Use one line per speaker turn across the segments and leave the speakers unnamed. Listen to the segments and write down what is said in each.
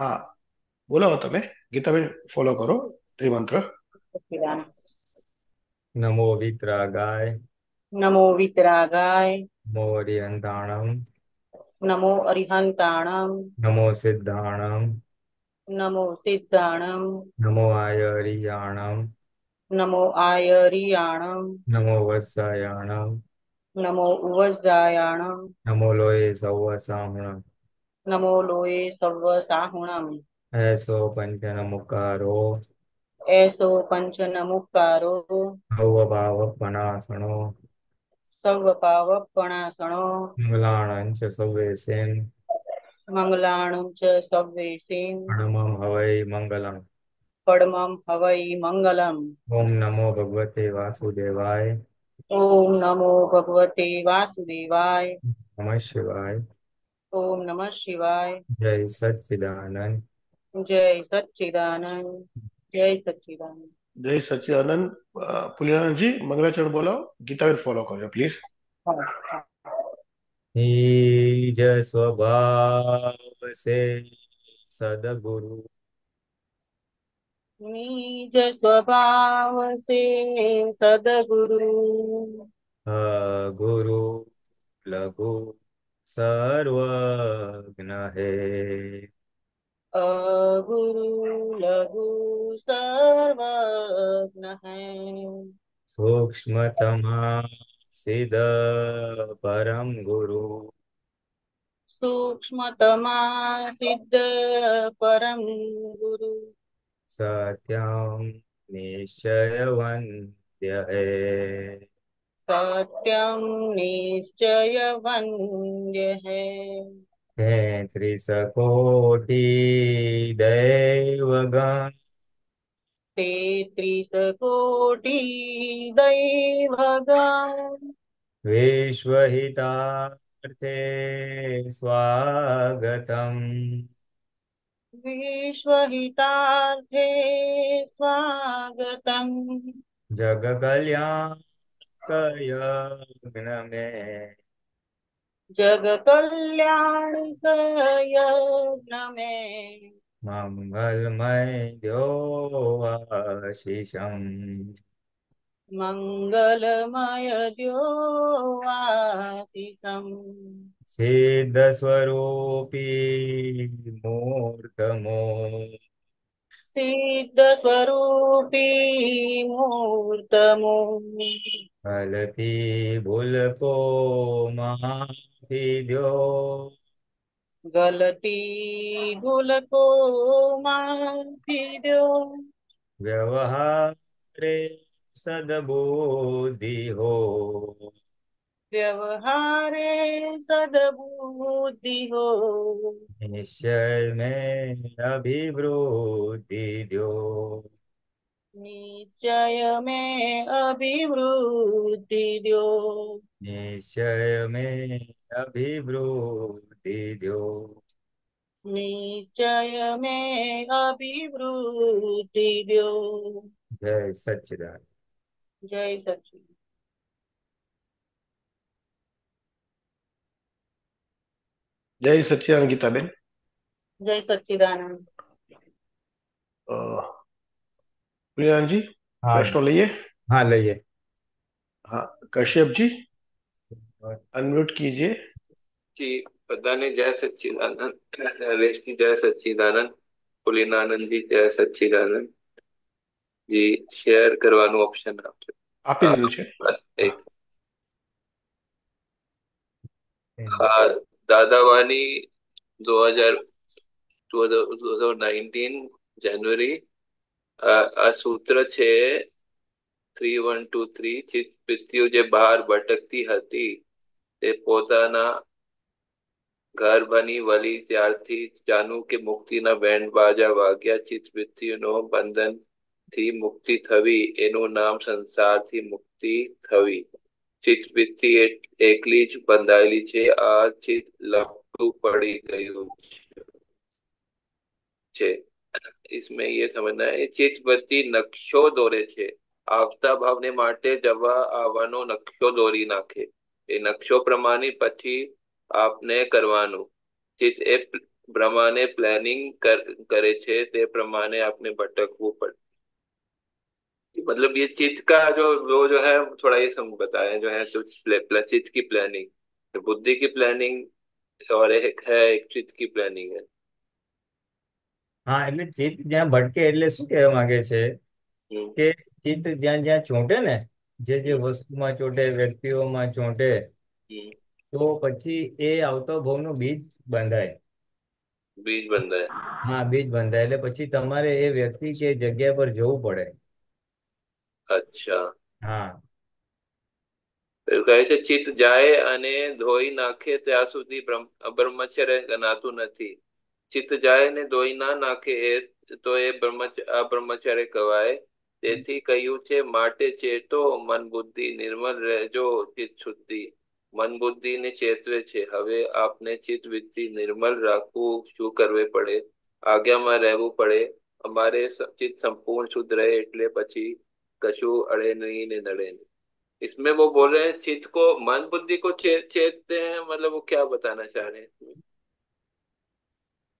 હા બોલો તમે ગીતાબેન ફોલો
કરો
ત્રિમંત્ર નમો વિતરાગાય નમો
વિતરાગાય
નમો અરિહંતાણમ
નમો અરિહંતાણમ
નમો સિદ્ધાણમ
નમો સિદ્ધાણમ
નમો આયરિયાણમ
નમો આયરિયાણમ
નમો વત્સાયાણમ
નમો ઉવસાયાણમ
નમો લોય સૌ સામણમ
નમો લોએ સર્વ સાહુણમ
એસો પંચ નમુકારો
એસો પંચ નમુકારો
સર્વ પાવપણાસણો
સર્વ પાવપણાસણો
મંગલાણંચ સવેસેન
મંગલાણંચ સવેસેન પરમમ
હવૈ મંગલમ
પડમમ હવૈ મંગલમ
ઓમ નમો ભગવતે વાસુદેવાય
ઓમ નમો ભગવતે વાસુદેવાય
નમઃ શિવાય
ओम नमः शिवाय
जय सच्चिदानंद
जय सच्चिदानंद
जय सच्चिदानंद
जय सच्चिदानंद पुलिया जी मंगलाचरण बोलो गीता में फॉलो करो प्लीज
हाँ, हाँ। निज स्वभाव से सदगुरु
निज स्वभाव से सदगुरु
गुरु लघु સર્વજ્ઞ હે
અગુરુ લઘુ
સર્વજ્ઞ હે
સૂક્ષ્મતમા સિદ્ધ પરમ ગુરુ
સૂક્ષ્મતમા સિદ્ધ પરમ ગુરુ
સત્યમ નિશ્ચયવંત્ય હે
સત્યમ
નિશ્ચય વંદ્ય હે તેત્રીસ કોટી દૈવગણ
તેત્રીસ કોટી દૈવગણ
વિશ્વહિતાર્થે સ્વાગતમ વિશ્વહિતાર્થે
સ્વાગતમ
જગકલ્યાણ કયજ્ઞ મે જગ કલ્યાણક યજ્ઞ મે મંગલમય દ્યોવાશિષમ
મંગલમય
દ્યોવાશિષમ
સિદ્ધ સ્વરૂપી મૂર્તમો
સિદ્ધ
સ્વરૂપી મૂર્તમો
ફલથી ભૂલકો માફી દો
ગલતી ભૂલકો માફી દો
વ્યવહારે સદબુદ્ધિ હો
व्यवहारे सदबुद्धि हो
निश्चय में अभिवृद्धि दो
निश्चय में अभिवृद्धि दो
निश्चय में अभिवृद्धि दो
निश्चय में अभिवृद्धि दो
जय सच्चिदानंद
जय सच्चिदानंद
जय સચિદાનંદ
गीता बेन जय પ્રિયાનજી जी हाँ। प्रश्न लइए हाँ लइए हाँ कश्यप जी अनम्यूट कीजिए
जी जय सच्चिदानंद जी जय सच्चिदानंद पुलिनानंद जी जय सच्चिदानंद शेयर શેર दादावानी 2019 જાન્યુઆરી આ સૂત્ર છે થ્રી વન ટુ થ્રી ચિત્તવૃત્તિઓ જે બહાર ભટકતી હતી તે પોતાના ઘર બની વળી ત્યારથી જાણવું કે મુક્તિના બેન્ડ બાજા વાગ્યા ચિત્તવૃત્તિનો બંધનથી મુક્તિ થવી એનું નામ સંસારથી મુક્તિ થવી ચિતવૃત્તિ એકલી જ બંધાયેલી છે આ ચિત લપટું પડી ગયું છે इसमें ये समझना है ચિતવૃત્તિ નકશો દોરે છે આવતા ભાવને માટે જવા આવવાનો નકશો દોરી નાખે એ નકશો પ્રમાણે પછી આપને કરવાનું ચિત એ પ્રમાણે પ્લાનિંગ કરે છે તે પ્રમાણે આપને ભટકવું પડે मतलब ये चित्त का जो वो जो है थोड़ा ये हम बताए जो है तो चित्त की प्लानिंग तो बुद्धि की प्लानिंग और एक है एक चित्त की प्लानिंग है
હા એટલે ચિત્ત જ્યાં ભટકે એટલે શું કહેવા માંગે છે કે ચિત્ત જ્યાં જ્યાં ચોંટે ને જે જે વસ્તુમાં ચોંટે વ્યક્તિઓમાં ચોંટે તો પછી એ આવતો ભવનો બીજ બંધાય
બીજ બંધાય
હા બીજ બંધાય એટલે પછી તમારે એ વ્યક્તિ કે જગ્યા પર જવું પડે
અચ્છા એવું કહે છે ચિત્ત જાય અને ધોઈ નાખે ત્યાં સુધી બ્રહ્મચર્ય ગણાતું નથી ચિત્ત જાય ને ધોઈ ના નાખે એ તો એ બ્રહ્મચર્ય કહેવાય તેથી કહ્યું છે માટે ચેતો મન બુદ્ધિ નિર્મલ રહેજો ચિત્ત શુદ્ધિ મન બુદ્ધિ ને ચેતવે છે હવે આપને ચિત્ત વૃત્તિ નિર્મલ રાખવું શું કરવું પડે આજ્ઞામાં રહેવું પડે અમારે ચિત્ત સંપૂર્ણ શુદ્ધ રહે એટલે પછી कशु अड़े नहीं ने नड़े नहीं इसमें वो बोल रहे हैं चित्त को मन बुद्धि को छे, छेदते हैं मतलब वो क्या बताना चाह रहे हैं इसमें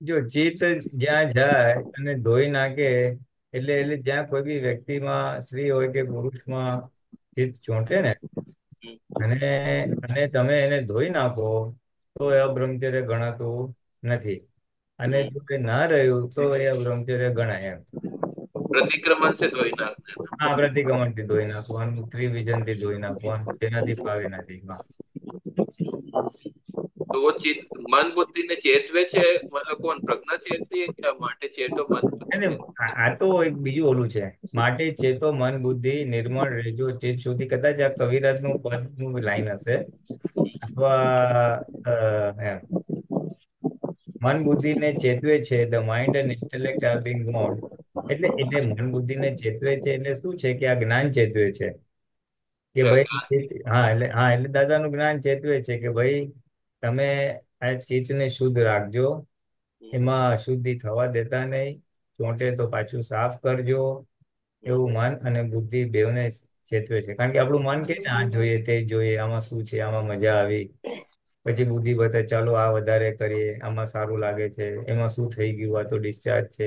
જો જીત જ્યાં જાય અને ધોઈ નાખે એટલે એટલે જ્યાં કોઈ બી વ્યક્તિમાં સ્ત્રી હોય કે પુરુષમાં જીત ચોંટે ને અને અને તમે એને ધોઈ નાખો તો એ અબ્રહ્મચર્ય ગણાતું નથી અને જો એ ના રહ્યું તો એ અબ્રહ્મચર્ય ગણાય એમ
પ્રતિક્રમણ છે મતલબ
આ તો એક બીજું ઓલું છે માટે ચેતો મન બુદ્ધિ નિર્મળ રેજો ચેત સુધી કદાચ આ કવિરાજ નું પદ નું લાઈન હશે અથવા એમ મન બુદ્ધિ ને ચેતવે છે the mind and intellect are being mode એટલે એટલે મન ને ચેતવે છે એટલે શું છે કે આ જ્ઞાન ચેતવે છે કે ભાઈ હા એટલે હા એટલે દાદાનું જ્ઞાન ચેતવે છે કે ભાઈ તમે આ ચિત્તને શુદ્ધ રાખજો એમાં શુદ્ધિ થવા દેતા નહીં ચોંટે તો પાછું સાફ કરજો એવું મન અને બુદ્ધિ બેવને ચેતવે છે કારણ કે આપણું મન કે આ જોઈએ તે જોઈએ આમાં શું છે આમાં મજા આવી પછી બુદ્ધિ બતાવે ચાલો આ વધારે કરીએ આમાં સારું લાગે છે એમાં શું થઈ ગયું આ તો ડિસ્ચાર્જ છે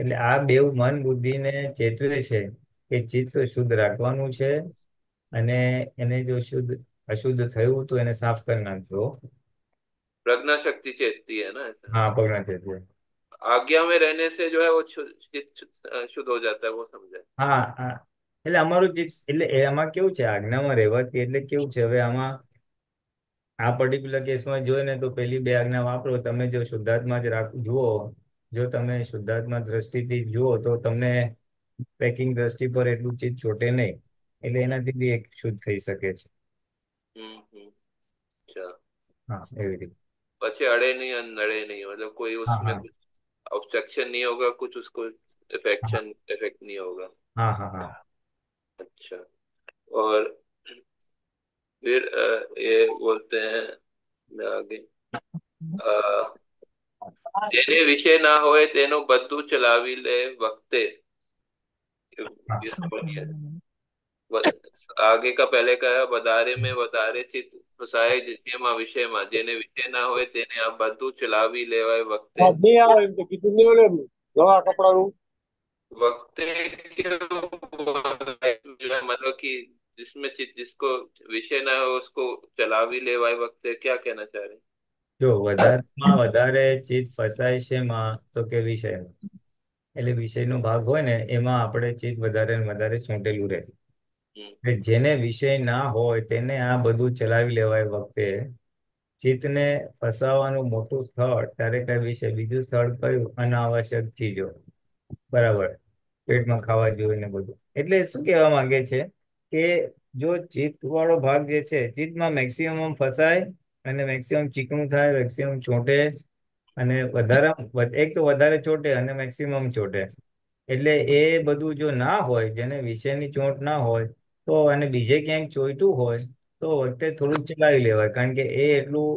એટલે આ બેવ મન બુદ્ધિ ને ચેતવે છે કે ચિત્ત શુદ્ધ રાખવાનું છે અને એને જો શુદ્ધ અશુદ્ધ થયું તો એને સાફ કરી નાખજો
પ્રજ્ઞા શક્તિ ચેતતી હે ના हाँ
पकड़ना चाहिए
आज्ञा में रहने से जो है वो शु- चित्त शुद्ध शुद्ध हो जाता है
હા હા એટલે અમારું ચિત્ત એટલે એ આમાં કેવું છે આજ્ઞામાં રહેવાથી એટલે કેવું છે હવે આમાં આ પર્ટિક્યુલર કેસમાં જોઈએ ને તો પેલી બે આજ્ઞા વાપરો તમે જો શુદ્ધાત્મા જ રાખ જુઓ જો તમે શુદ્ધ આત્મા દ્રષ્ટિથી જુઓ તો તમને પેકિંગ દ્રષ્ટિ પર એટલું ચીટ છોટે નહીં એટલે એનાથી ભી એક શુદ્ધ થઈ શકે છે
હમમમ અચ્છા હા એવી રીતે પછી અડે નહીં નડે નહીં મતલબ કોઈ ઉસમે ઓબ્સ્ટ્રક્શન નહીં હોગા કુછ ઉસકો ઇફેક્શન ઇફેક્ટ નહીં હોગા હા હા હા અચ્છા ઓર મેર એ વોટે આગળ આ જેને વિષય ન હોય તેનો બધું ચલાવી લે વખતે વસ આગે કા પહેલા કા હે બદારે મે બદારે ચિત ફસાય જિસ્મેા વિષય માં જેને વિષય ન હોય તેને આ બધું ચલાવી લેવાય વખતે
નહી આવ એમ તો કીધું નહોતું લોા કપડાનું
વખતે કે જો મતલબ કે જિસ્મે ચિત जिसको વિષય ન હોય उसको ચલાવી લેવાય વખતે શું કહેના ચાહીએ
જો વધારેમાં વધારે ચિત્ત ફસાય છે માં તો કે વિષયમાં એટલે વિષયનો ભાગ હોય ને એમાં આપણે ચિત્ત વધારે ને વધારે ચોંટેલું રહે એટલે જેને વિષય ના હોય તેને આ બધું ચલાવી લેવાય વખતે ચિત્તને ફસાવાનું મોટું સ્થળ ત્યારે કઈ વિષય બીજું સ્થળ કયું અનાવશ્યક ચીજો બરાબર પેટમાં ખાવા જોઈએ ને બધું એટલે શું કહેવા માંગે છે કે જો ચિત્ત વાળો ભાગ જે છે ચિત્તમાં મેક્સિમમ ફસાય અને મેક્સિમમ ચીકણું થાય મેક્સિમમ ચોંટે અને વધારે એક તો વધારે ચોંટે અને મેક્સિમમ ચોંટે એટલે એ બધું જો ના હોય જેને વિષયની ચોંટ ના હોય તો અને બીજે ક્યાંક ચોંટ્યું હોય તો વખતે થોડુંક ચલાવી લેવાય કારણ કે એ એટલું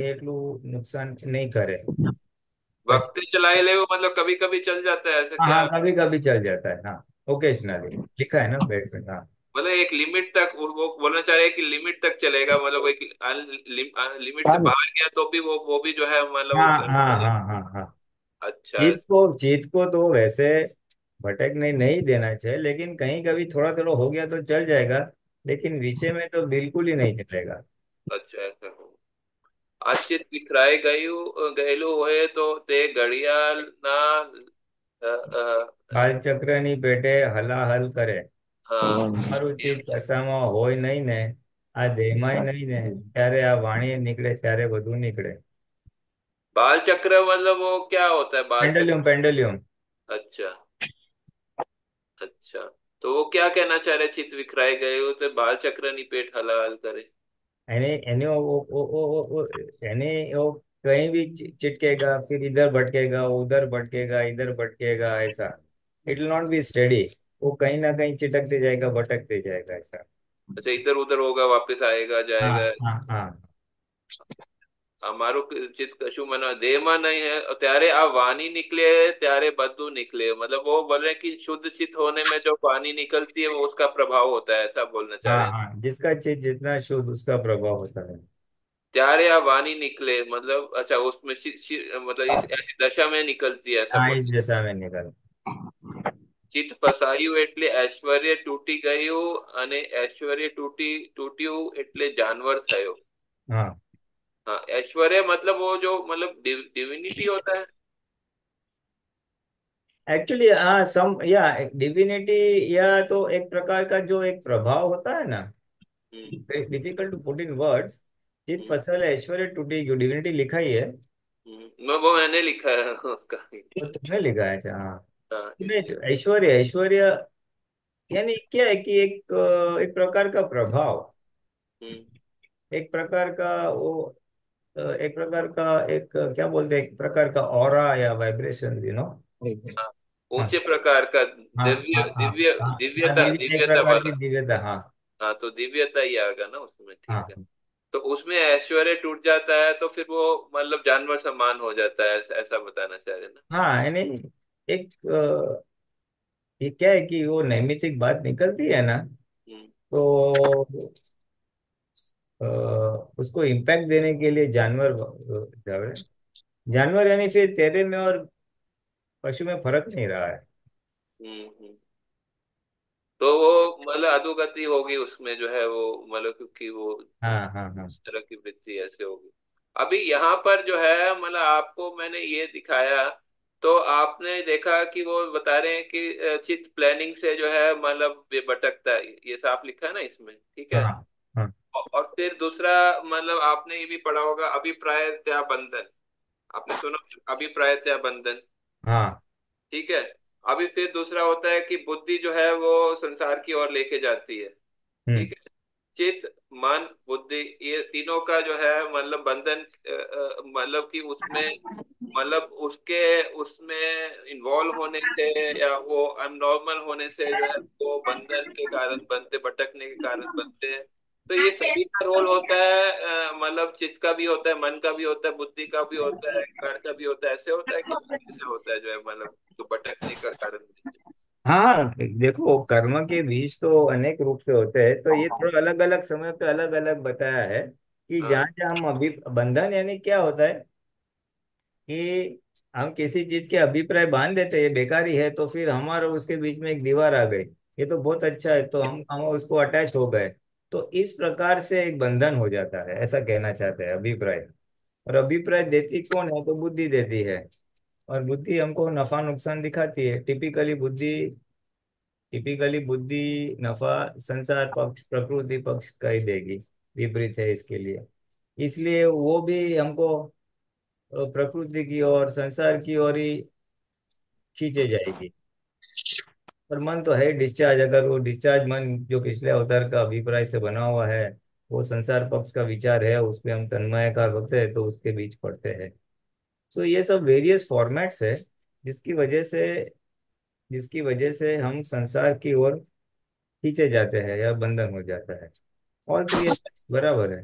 એ એટલું નુકસાન નહીં કરે
વખતે ચલાવી લેવું મતલબ કભી કભી ચલ જાતા હૈ हाँ
कभी कभी चल હા
मतलब एक लिमिट तक वो बोलना चाह रहे हैं कि लिमिट तक चलेगा मतलब एक लिमिट से हाँ। बाहर गया तो भी वो वो भी जो है मतलब हाँ हाँ मतलब
हाँ हाँ
हाँ
अच्छा जीत
को जीत को तो वैसे भटकने नहीं देना चाहिए लेकिन कहीं कभी थोड़ा थोड़ा हो गया तो चल जाएगा लेकिन नीचे में तो बिल्कुल ही नहीं चलेगा
अच्छा ऐसा हो दिखराए तिसराय गयू हुए तो ते घड़ियाल ना
चक्र नहीं कालचक्र हला हल करे
बाल चक्र मतलब वो क्या होता है बाल पेंडलियम पेंडलियम अच्छा अच्छा तो वो क्या कहना चाह रहे चित्त विखराई ગયું તો બાલ ચક્રની પેટ હલાલ કરે
એને એને એને कहीं भी चिटकेगा फिर इधर भटकेगा उधर भटकेगा इधर भटकेगा ऐसा it will not be study वो कहीं ना कहीं चिटकते जाएगा भटकते जाएगा ऐसा
अच्छा इधर उधर होगा वापस आएगा जाएगा हाँ हाँ અમારું ચિત્ત કશું મના દેહમાં નહીં હે ત્યારે આ વાણી નીકले निकले मतलब वो बोल रहे हैं कि शुद्ध चित्त होने में जो पानी निकलती है वो उसका प्रभाव होता है ऐसा बोलना चाह रहे हाँ, हैं
हाँ जिसका चित जितना शुद्ध उसका प्रभाव होता है
त्यारे आ वानी निकले मतलब अच्छा उसमें मतलब इस ऐसी दशा में निकलती है ऐसा हाँ इस में निकल ચિત્ત ફસાયું એટલે ઐશ્વર્ય તૂટી ગયું અને ઐશ્વર્ય તૂટી તૂટ્યું એટલે જાનવર થયો हाँ ऐश्वर्य मतलब वो जो मतलब डिविनिटी होता है
एक्चुअली हाँ सम या डिविनिटी या तो एक प्रकार का जो एक प्रभाव होता है ना difficult to put in words चित फसल ऐश्वर्य टूटी गयो डिविनिटी लिखा ही है
मैं वो मैंने लिखा है उसका तो
तुमने लिखा है अच्छा हाँ ऐश्वर्य हाँ, ऐश्वर्य यानी क्या है कि एक एक प्रकार का प्रभाव हम्म। एक प्रकार का वो एक प्रकार का एक क्या बोलते हैं एक प्रकार का और या वाइब्रेशन यू नो
ऊंचे प्रकार का हाँ, दिव्य हाँ, दिव्य दिव्यता दिव्यता वाला दिव्यता हाँ हाँ तो दिव्यता ही आएगा ना उसमें ठीक है तो उसमें ऐश्वर्य टूट जाता है तो फिर वो मतलब जानवर समान हो जाता है ऐसा बताना चाह रहे
ना हाँ यानी एक ये क्या है कि वो नैमित बात निकलती है ना हम्म। तो उसको इम्पैक्ट देने के लिए जानवर जानवर यानी फिर तेरे में और पशु में फर्क नहीं रहा है
हम्म, हम्म। तो वो मतलब अधोगति होगी उसमें जो है वो मतलब क्योंकि वो
हाँ हाँ हाँ इस
तरह की वृत्ति ऐसे होगी अभी यहाँ पर जो है मतलब आपको मैंने ये दिखाया तो आपने देखा कि वो बता रहे हैं कि चित प्लानिंग से जो है मतलब ये भटकता है ये साफ लिखा है ना इसमें ठीक है हाँ, हाँ। और फिर दूसरा मतलब आपने ये भी पढ़ा होगा त्या बंधन आपने सुना अभिप्राय त्या बंधन हाँ ठीक है अभी फिर दूसरा होता है कि बुद्धि जो है वो संसार की ओर लेके जाती है हम्म। ठीक है चित मन बुद्धि ये तीनों का जो है मतलब बंधन मतलब कि उसमें मतलब उसके उसमें इन्वॉल्व होने से या वो अनॉर्मल होने से जो है वो बंधन के कारण बनते भटकने के कारण बनते हैं तो ये सभी का रोल होता है मतलब चित का भी होता है मन का भी होता है बुद्धि का भी होता है कारण का भी होता है ऐसे होता है कि होता है जो है मतलब तो भटकने का कारण
हाँ देखो कर्म के बीज तो अनेक रूप से होते हैं
तो ये हाँ। थोड़ा अलग
अलग समय पे अलग अलग बताया है कि जहाँ हाँ जहाँ हम अभी बंधन यानी क्या होता है कि हम किसी चीज के अभिप्राय बांध देते हैं ये बेकारी है तो फिर हमारा उसके बीच में एक दीवार आ गई ये तो बहुत अच्छा है तो हम हम उसको अटैच हो गए तो इस प्रकार से एक बंधन हो जाता है ऐसा कहना चाहते हैं अभिप्राय और अभिप्राय देती कौन है तो बुद्धि देती है और बुद्धि हमको नफा नुकसान दिखाती है टिपिकली बुद्धि टिपिकली बुद्धि नफा संसार पक्ष प्रकृति पक्ष कह देगी विपरीत है इसके लिए इसलिए वो भी हमको प्रकृति की ओर संसार की ओर ही खींचे जाएगी पर मन तो है डिस्चार्ज अगर वो डिस्चार्ज मन जो पिछले अवतार का अभिप्राय से बना हुआ है वो संसार पक्ष का विचार है उस पर हम तन्मयकार होते हैं तो उसके बीच पड़ते हैं सो ये सब वेरियस फॉर्मेट्स है जिसकी वजह से जिसकी वजह से हम संसार की ओर खींचे जाते हैं या बंधन हो जाता है और तो ये बराबर है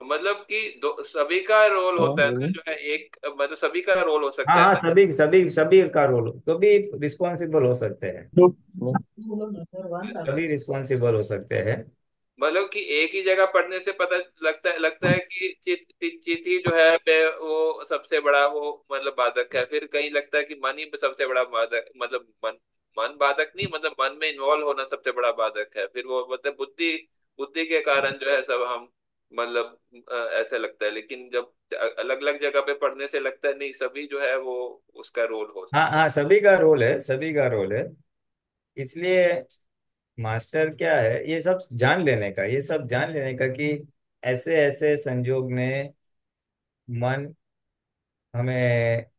तो मतलब कि सभी का रोल होता है हाँ। जो है एक मतलब सभी का रोल हो सकता हाँ, है हाँ, मतलब।
सभी सभी सभी का रोल तो भी रिस्पॉन्सिबल हो सकते हैं सभी रिस्पॉन्सिबल हो सकते हैं
मतलब कि एक ही जगह पढ़ने से पता लगता है लगता है कि चित चित जो है वो सबसे बड़ा वो मतलब बाधक है फिर कहीं लगता है कि मन ही सबसे बड़ा बाधक मतलब मन मन बाधक नहीं मतलब मन में इन्वॉल्व होना सबसे बड़ा बाधक है फिर वो मतलब बुद्धि बुद्धि के कारण जो है सब हम मतलब ऐसे लगता है लेकिन जब अलग अलग जगह पे पढ़ने से लगता है नहीं सभी जो है वो उसका रोल हो
हाँ हाँ सभी का रोल है सभी का रोल है इसलिए मास्टर क्या है ये सब जान लेने का ये सब जान लेने का कि ऐसे ऐसे संजोग में मन हमें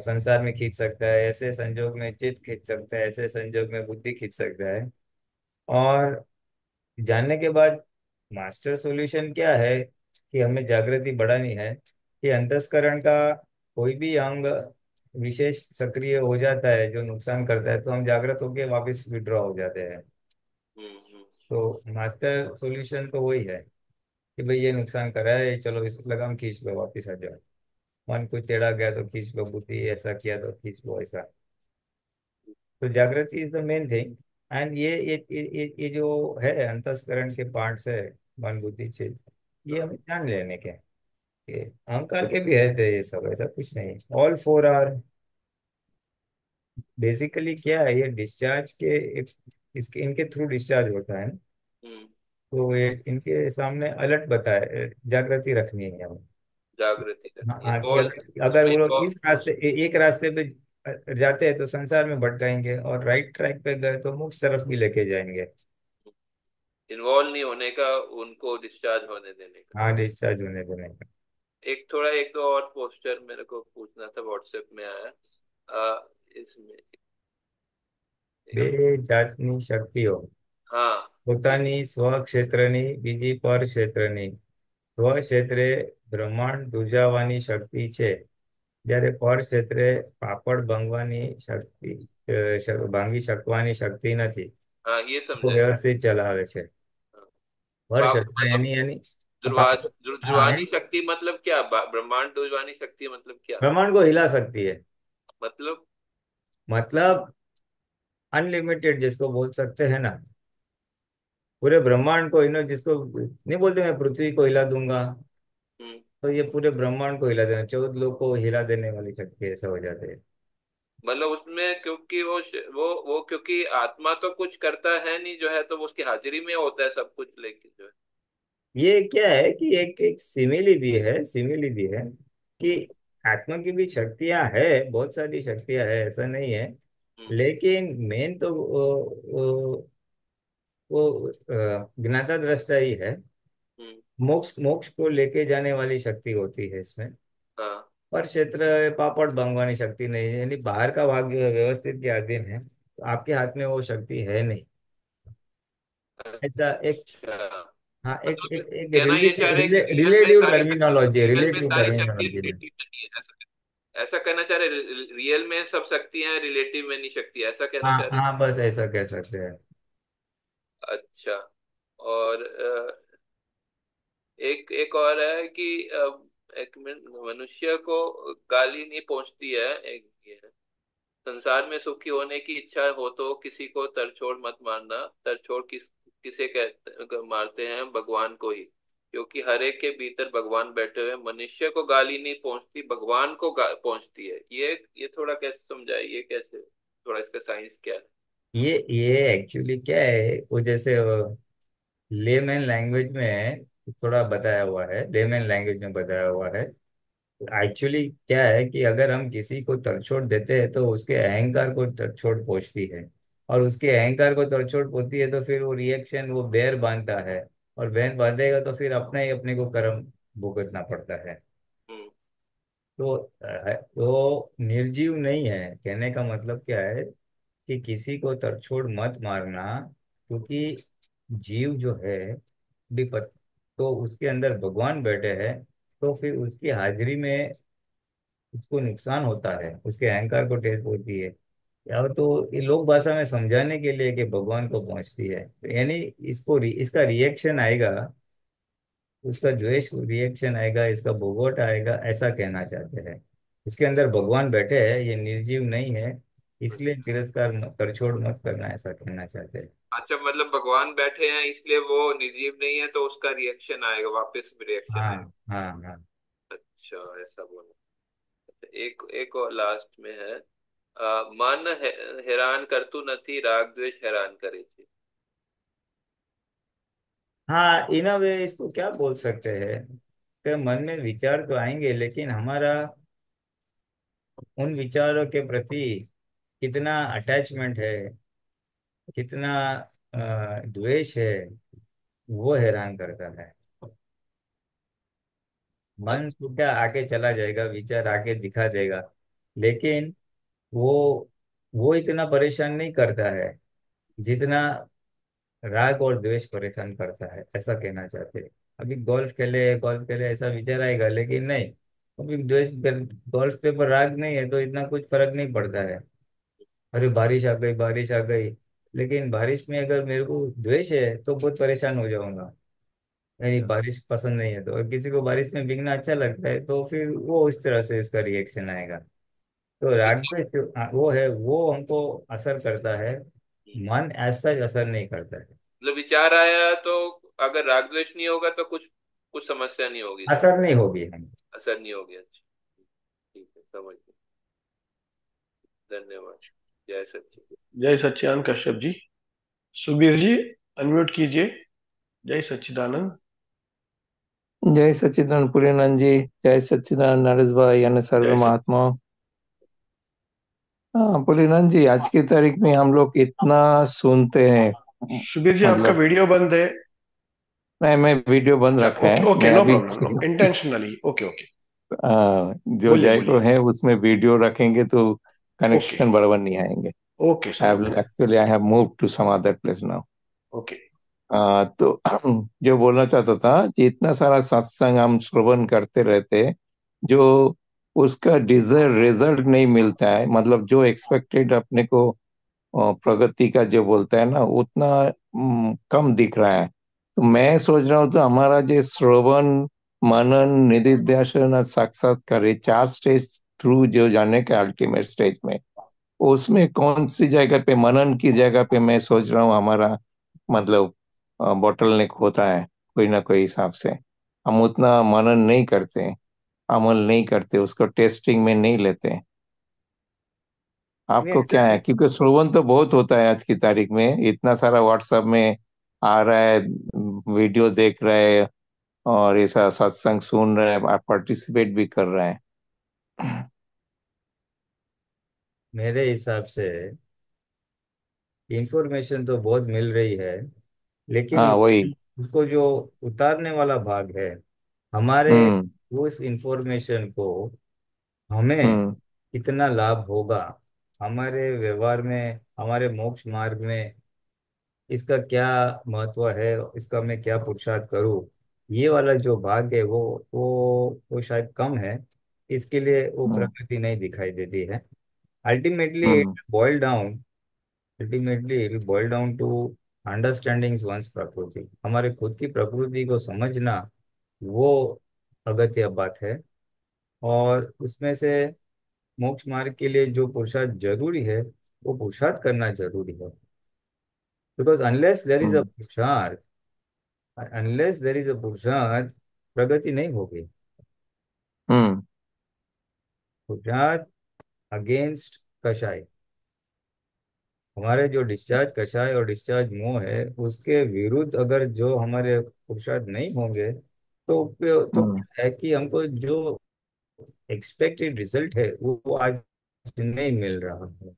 संसार में खींच सकता है ऐसे संजोग में चित्त खींच सकता है ऐसे संजोग में बुद्धि खींच सकता है और जानने के बाद मास्टर सॉल्यूशन क्या है कि हमें जागृति बढ़ानी है कि अंतस्करण का कोई भी अंग विशेष सक्रिय हो जाता है जो नुकसान करता है तो हम जागृत होकर वापस विड्रॉ हो जाते हैं हम्म, हम्म। तो मास्टर सॉल्यूशन तो वही है कि भाई ये नुकसान करा है चलो इसको लगाम खींच लो वापिस आ जाओ मन कुछ टेढ़ा गया तो खींच लो बुद्धि ऐसा किया तो खींच लो ऐसा तो जागृति is the main thing and ये ये ये ये जो है अंतस्करण के पार्ट्स है मन बुद्धि चेत ये हमें ध्यान लेने के ये अंकल के भी है ये सब ऐसा कुछ नहीं ऑल फोर आर बेसिकली क्या है ये डिस्चार्ज के एक, इसके इनके थ्रू डिस्चार्ज होता है हम्म। तो ये इनके सामने अलर्ट बताए जागृति रखनी है हमें जागृति हाँ, हाँ, अगर वो लोग इस रास्ते ए- एक रास्ते पे जाते हैं तो संसार में जाएंगे और राइट ट्रैक पे गए तो मुख्य तरफ भी लेके जाएंगे
इन्वॉल्व नहीं होने का उनको डिस्चार्ज होने देने
का हाँ डिस्चार्ज होने देने का
एक थोड़ा एक दो और पोस्टर मेरे को पूछना था व्हाट्सएप में आया आ, इसमें
બે જાતની हाँ પોતાની સ્વ ક્ષેત્રની બીજી પર ક્ષેત્રની સ્વ ક્ષેત્રે બ્રહ્માંડ ધ્રુજાવાની શક્તિ છે જ્યારે પર ક્ષેત્રે પાપડ ભંગવાની શક્તિ ભાંગી શકવાની શક્તિ નથી વ્યવસ્થિત ચલાવે છે
પર પાપડ ક્ષેત્રે એની એની ध्रुवानी हाँ। शक्ति मतलब क्या ब्रह्मांड ध्रुवानी
शक्ति मतलब क्या ब्रह्मांड को हिला सकती
है मतलब
मतलब अनलिमिटेड जिसको बोल सकते हैं ना पूरे ब्रह्मांड को इन्होंने जिसको नहीं बोलते मैं पृथ्वी को हिला दूंगा हम्म। तो ये पूरे ब्रह्मांड को हिला देना चौदह लोग को हिला देने वाली शक्ति ऐसा हो जाते है
मतलब उसमें क्योंकि वो वो वो क्योंकि आत्मा तो कुछ करता है नहीं जो है तो वो उसकी हाजिरी में होता है सब कुछ लेकिन जो है
ये क्या है कि एक एक सिमिली दी है सिमिली दी है कि आत्मा की भी शक्तियां है बहुत सारी शक्तियां है ऐसा नहीं है हम्म। लेकिन मेन तो वो, वो, वो ज्ञाता दृष्टा ही है हम्म। मोक्ष मोक्ष को लेके जाने वाली शक्ति होती है इसमें हाँ। और क्षेत्र पापड़ भंगवानी शक्ति नहीं है यानी बाहर का भाग व्यवस्थित के अधीन है तो आपके हाथ में वो शक्ति है नहीं अच्छा। ऐसा एक अच्छा। हाँ एक मतलब एक एक कहना ये चाह रहे हैं कि रिले, में रिलेटिव सारे टर्मिनोलॉजी मतलब में रिलेटिव सारी टर्मिनोलॉजी रिलेटिव
नहीं है ऐसा ऐसा कहना चाह रहे रियल में सब शक्ति है रिलेटिव में नहीं शक्ति ऐसा कहना हाँ चाह रहे हाँ बस ऐसा कह सकते हैं अच्छा और एक एक और है कि एक मिनट मनुष्य को गाली नहीं पहुंचती है एक ये है संसार में सुखी होने की इच्छा हो तो किसी को तरछोड़ मत मारना तरछोड़ किस किसे कहते मारते हैं भगवान को ही क्योंकि हर एक के भीतर भगवान बैठे हुए मनुष्य को गाली नहीं पहुंचती भगवान को पहुंचती है ये ये थोड़ा कैसे समझाइए कैसे थोड़ा इसका साइंस क्या है
ये ये एक्चुअली क्या है वो जैसे लेमैन लैंग्वेज में थोड़ा बताया हुआ है लेमैन लैंग्वेज में बताया हुआ है एक्चुअली क्या है कि अगर हम किसी को तड़छोड़ देते हैं तो उसके अहंकार को तड़छोड़ पहुंचती है और उसके अहंकार को तड़चोट होती है तो फिर वो रिएक्शन वो बैर बांधता है और बैर बांधेगा तो फिर अपने ही अपने को कर्म भुगतना पड़ता है हम्म। तो तो निर्जीव नहीं है कहने का मतलब क्या है कि किसी को तरछोड़ मत मारना क्योंकि जीव जो है विपत तो उसके अंदर भगवान बैठे हैं तो फिर उसकी हाजिरी में उसको नुकसान होता है उसके अहंकार को टेस्ट होती है या तो ये लोक भाषा में समझाने के लिए कि भगवान को पहुंचती है तो यानी इसको रि, इसका रिएक्शन आएगा उसका द्वेष रिएक्शन आएगा इसका भोगवट आएगा ऐसा कहना चाहते हैं इसके अंदर भगवान बैठे हैं ये निर्जीव नहीं है इसलिए तिरस्कार कर छोड़ मत करना ऐसा कहना चाहते हैं
अच्छा मतलब भगवान बैठे हैं इसलिए वो निर्जीव नहीं है तो उसका रिएक्शन आएगा वापस रिएक्शन हाँ
आएगा हाँ हाँ
अच्छा ऐसा बोला एक एक और लास्ट में है मन हैरान करतु नथी राग द्वेष हैरान करे છે
हाँ इन अ वे इसको क्या बोल सकते हैं कि तो मन में विचार तो आएंगे लेकिन हमारा उन विचारों के प्रति कितना अटैचमेंट है कितना द्वेष है वो हैरान करता है मन तो क्या चला जाएगा विचार आके दिखा देगा लेकिन वो वो इतना परेशान नहीं करता है जितना राग और द्वेष परेशान करता है ऐसा कहना चाहते अभी गोल्फ खेले गोल्फ खेले ऐसा विचार आएगा लेकिन नहीं अभी द्वेष गोल्फ पे पर राग नहीं है तो इतना कुछ फर्क नहीं पड़ता है अरे बारिश आ गई बारिश आ गई लेकिन बारिश में अगर मेरे को द्वेष है तो बहुत परेशान हो जाऊंगा नहीं अच्छा। बारिश पसंद नहीं है तो और किसी को बारिश में भीगना अच्छा लगता है तो फिर वो उस तरह से इसका रिएक्शन आएगा तो राग पे हाँ, वो है वो हमको असर करता है मन ऐसा असर नहीं करता है
मतलब विचार आया तो अगर राग द्वेष नहीं होगा तो कुछ कुछ समस्या नहीं होगी असर नहीं होगी हम असर नहीं होगी अच्छा ठीक है समझ गए धन्यवाद जय सचिद
जय सचिद कश्यप जी सुबीर जी अनम्यूट कीजिए जय सच्चिदानंद
जय सच्चिदानंद पुरेनंद जी जय सच्चिदानंद नरेश भाई यानी सर्व महात्मा हाँ पुलिनंद जी आज की तारीख में हम लोग इतना सुनते हैं सुबीर जी आपका मतलब वीडियो बंद है नहीं मैं वीडियो बंद अच्छा, रखा है okay no problem
intentionally okay
okay जो जैको है उसमें वीडियो रखेंगे तो कनेक्शन बड़बड़ नहीं आएंगे okay actually I have move to some other place now okay तो जो बोलना चाहता था कि इतना सारा सत्संग हम श्रवण करते रहते जो उसका डिजर्व रिजल्ट नहीं मिलता है मतलब जो एक्सपेक्टेड अपने को प्रगति का जो बोलता है ना उतना कम दिख रहा है तो मैं सोच रहा हूँ तो हमारा जो श्रवण मनन निधिध्यासन और साक्षात्कार ये चार स्टेज थ्रू जो जाने के अल्टीमेट स्टेज में उसमें कौन सी जगह पे मनन की जगह पे मैं सोच रहा हूँ हमारा मतलब बॉटल नेक होता है कोई ना कोई हिसाब से हम उतना मनन नहीं करते अमल नहीं करते उसको टेस्टिंग में नहीं लेते आपको क्या है क्योंकि श्रोवन तो बहुत होता है आज की तारीख में इतना सारा व्हाट्सएप में आ रहा है वीडियो देख रहा है और ऐसा सत्संग सुन रहे हैं पार्टिसिपेट
भी कर रहे हैं
मेरे हिसाब से इंफॉर्मेशन तो बहुत मिल रही है लेकिन हाँ वही उसको जो उतारने वाला भाग है हमारे हम्म। वो इस इंफॉर्मेशन को हमें हम्म कितना लाभ होगा हमारे व्यवहार में हमारे मोक्ष मार्ग में इसका क्या महत्व है इसका मैं क्या पुरुषार्थ करूं ये वाला जो भाग है वो वो वो शायद कम है इसके लिए वो हम्म प्रकृति नहीं दिखाई देती है ultimately it hmm boil down ultimately it boil down to understanding once प्रकृति हमारे खुद की प्रकृति को समझना वो अगत्य बात है और उसमें से मोक्ष मार्ग के लिए जो पुरुषार्थ जरूरी है वो पुरुषार्थ करना जरूरी है because unless there is a पुरुषार्थ अनलेस देर इज अ पुरुषार्थ प्रगति नहीं होगी हम्म। पुरुषार्थ अगेंस्ट कषाय हमारे जो डिस्चार्ज कषाय और डिस्चार्ज मोह है उसके विरुद्ध अगर जो हमारे पुरुषार्थ नहीं होंगे तो तो हम्म। है कि हमको जो एक्सपेक्टेड रिजल्ट है वो, आज नहीं मिल रहा है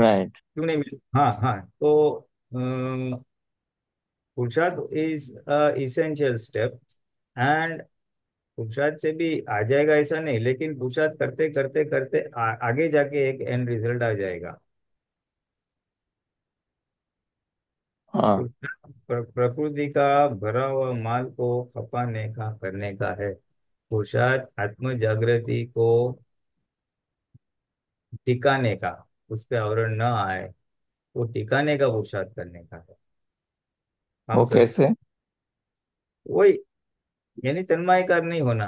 राइट क्यों नहीं मिल हाँ हाँ तो पुरुषार्थ इज इसेंशियल स्टेप एंड पुरुषार्थ से भी आ जाएगा ऐसा नहीं लेकिन पुरुषाद करते करते करते आ, आगे जाके एक एंड रिजल्ट आ जाएगा हाँ प्रकृति का भरा हुआ माल को खपाने का करने का है पुरुषार्थ आत्म जागृति को टिकाने का उस पर आवरण न आए वो टिकाने का पुरुषार्थ करने का
है वो कैसे
वही यानी तन्मायकार नहीं होना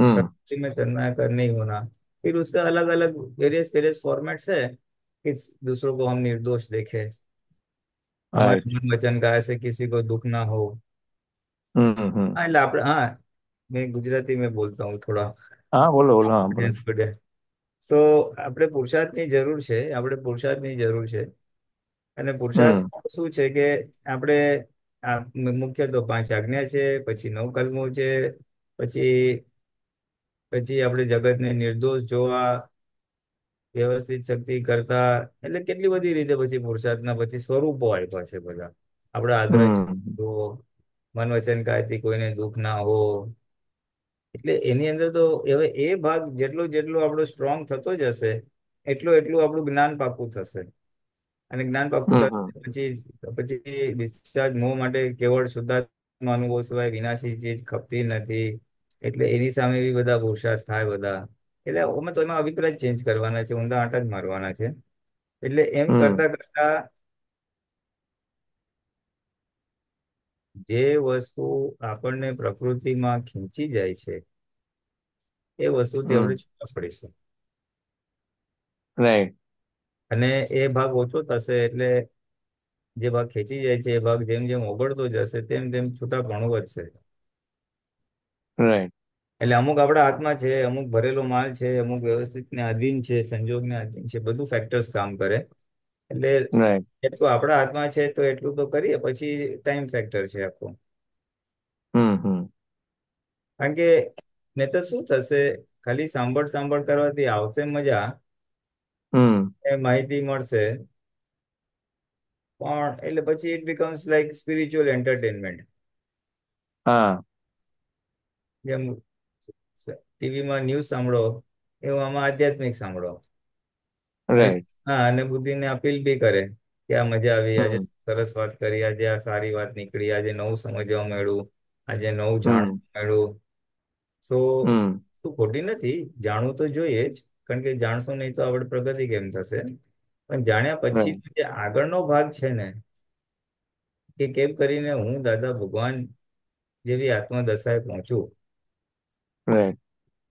हम्म प्रकृति में तन्मायकार नहीं होना फिर उसका अलग अलग वेरियस वेरियस फॉर्मेट्स है कि दूसरों को हम निर्दोष देखें हमारे भगवान वचन का ऐसे किसी को दुख ना हो
હા
એટલે આપણે હા મેં ગુજરાતી મેં બોલતા હું થોડા
હા બોલો બોલો હા બોલો
સો આપણે પુરુષાર્થની જરૂર છે આપણે પુરુષાર્થની જરૂર છે અને પુરુષાર્થ હમ શું છે કે આપણે આ મુખ્ય તો પાંચ આજ્ઞા છે પછી નવ કલમો છે પછી પછી આપણે જગતને નિર્દોષ જોવા વ્યવસ્થિત શક્તિ કરતા એટલે કેટલી બધી રીતે પછી પુરુષાર્થના પછી સ્વરૂપો આપ્યા છે બધા આપણા આગ્રહ મન વચન કાયથી કોઈને દુઃખ ના હો એટલે એની અંદર તો હવે એ ભાગ જેટલો જેટલો આપણો સ્ટ્રોંગ થતો જશે એટલું એટલું આપણું જ્ઞાન પાકું થશે અને જ્ઞાન પાકું પછી પછી ડિસ્ચાર્જ મોહ માટે કેવળ શુદ્ધાત્મા અનુભવ સિવાય વિનાશી ચીજ ખપતી નથી એટલે એની સામે બી બધા પુરુષાર્થ થાય બધા એટલે અમે તો એમાં અભિપ્રાય ચેન્જ કરવાના છે ઊંધા આંટા જ મારવાના છે એટલે એમ કરતા કરતા જે વસ્તુ આપણને પ્રકૃતિમાં ખેંચી જાય છે એ વસ્તુથી આપણે છૂટા પડીશું અને એ ભાગ ઓછો થશે એટલે જે ભાગ ખેંચી જાય છે એ ભાગ જેમ જેમ ઓગળતો જશે તેમ તેમ છૂટાપણું વધશે રાઈટ એટલે અમુક આપણા હાથમાં છે અમુક ભરેલો માલ છે અમુક વ્યવસ્થિતને અધીન છે સંજોગને અધીન છે બધું ફેક્ટર્સ કામ કરે એટલે એટલું આપણા હાથમાં છે તો એટલું તો કરીએ પછી ટાઈમ ફેક્ટર છે આખો કારણ કે ને તો શું થશે ખાલી સાંભળ સાંભળ કરવાથી આવશે મજા એ માહિતી મળશે પણ એટલે પછી it becomes like spiritual entertainment હા જેમ ટીવીમાં ન્યૂઝ સાંભળો એવું આમાં આધ્યાત્મિક સાંભળો હા અને બુદ્ધિને અપીલ બી કરે કે આ મજા આવી આજે સરસ વાત કરી આજે આ સારી વાત નીકળી આજે નવું સમજવા મળ્યું આજે નવું જાણવા મળ્યું સો તું ખોટી નથી જાણવું તો જોઈએ જ કારણ કે જાણશો નહીં તો આપણે પ્રગતિ કેમ થશે પણ જાણ્યા પછી જે આગળનો ભાગ છે ને કે કેમ કરીને હું દાદા ભગવાન જેવી આત્મદશાએ પહોંચું એ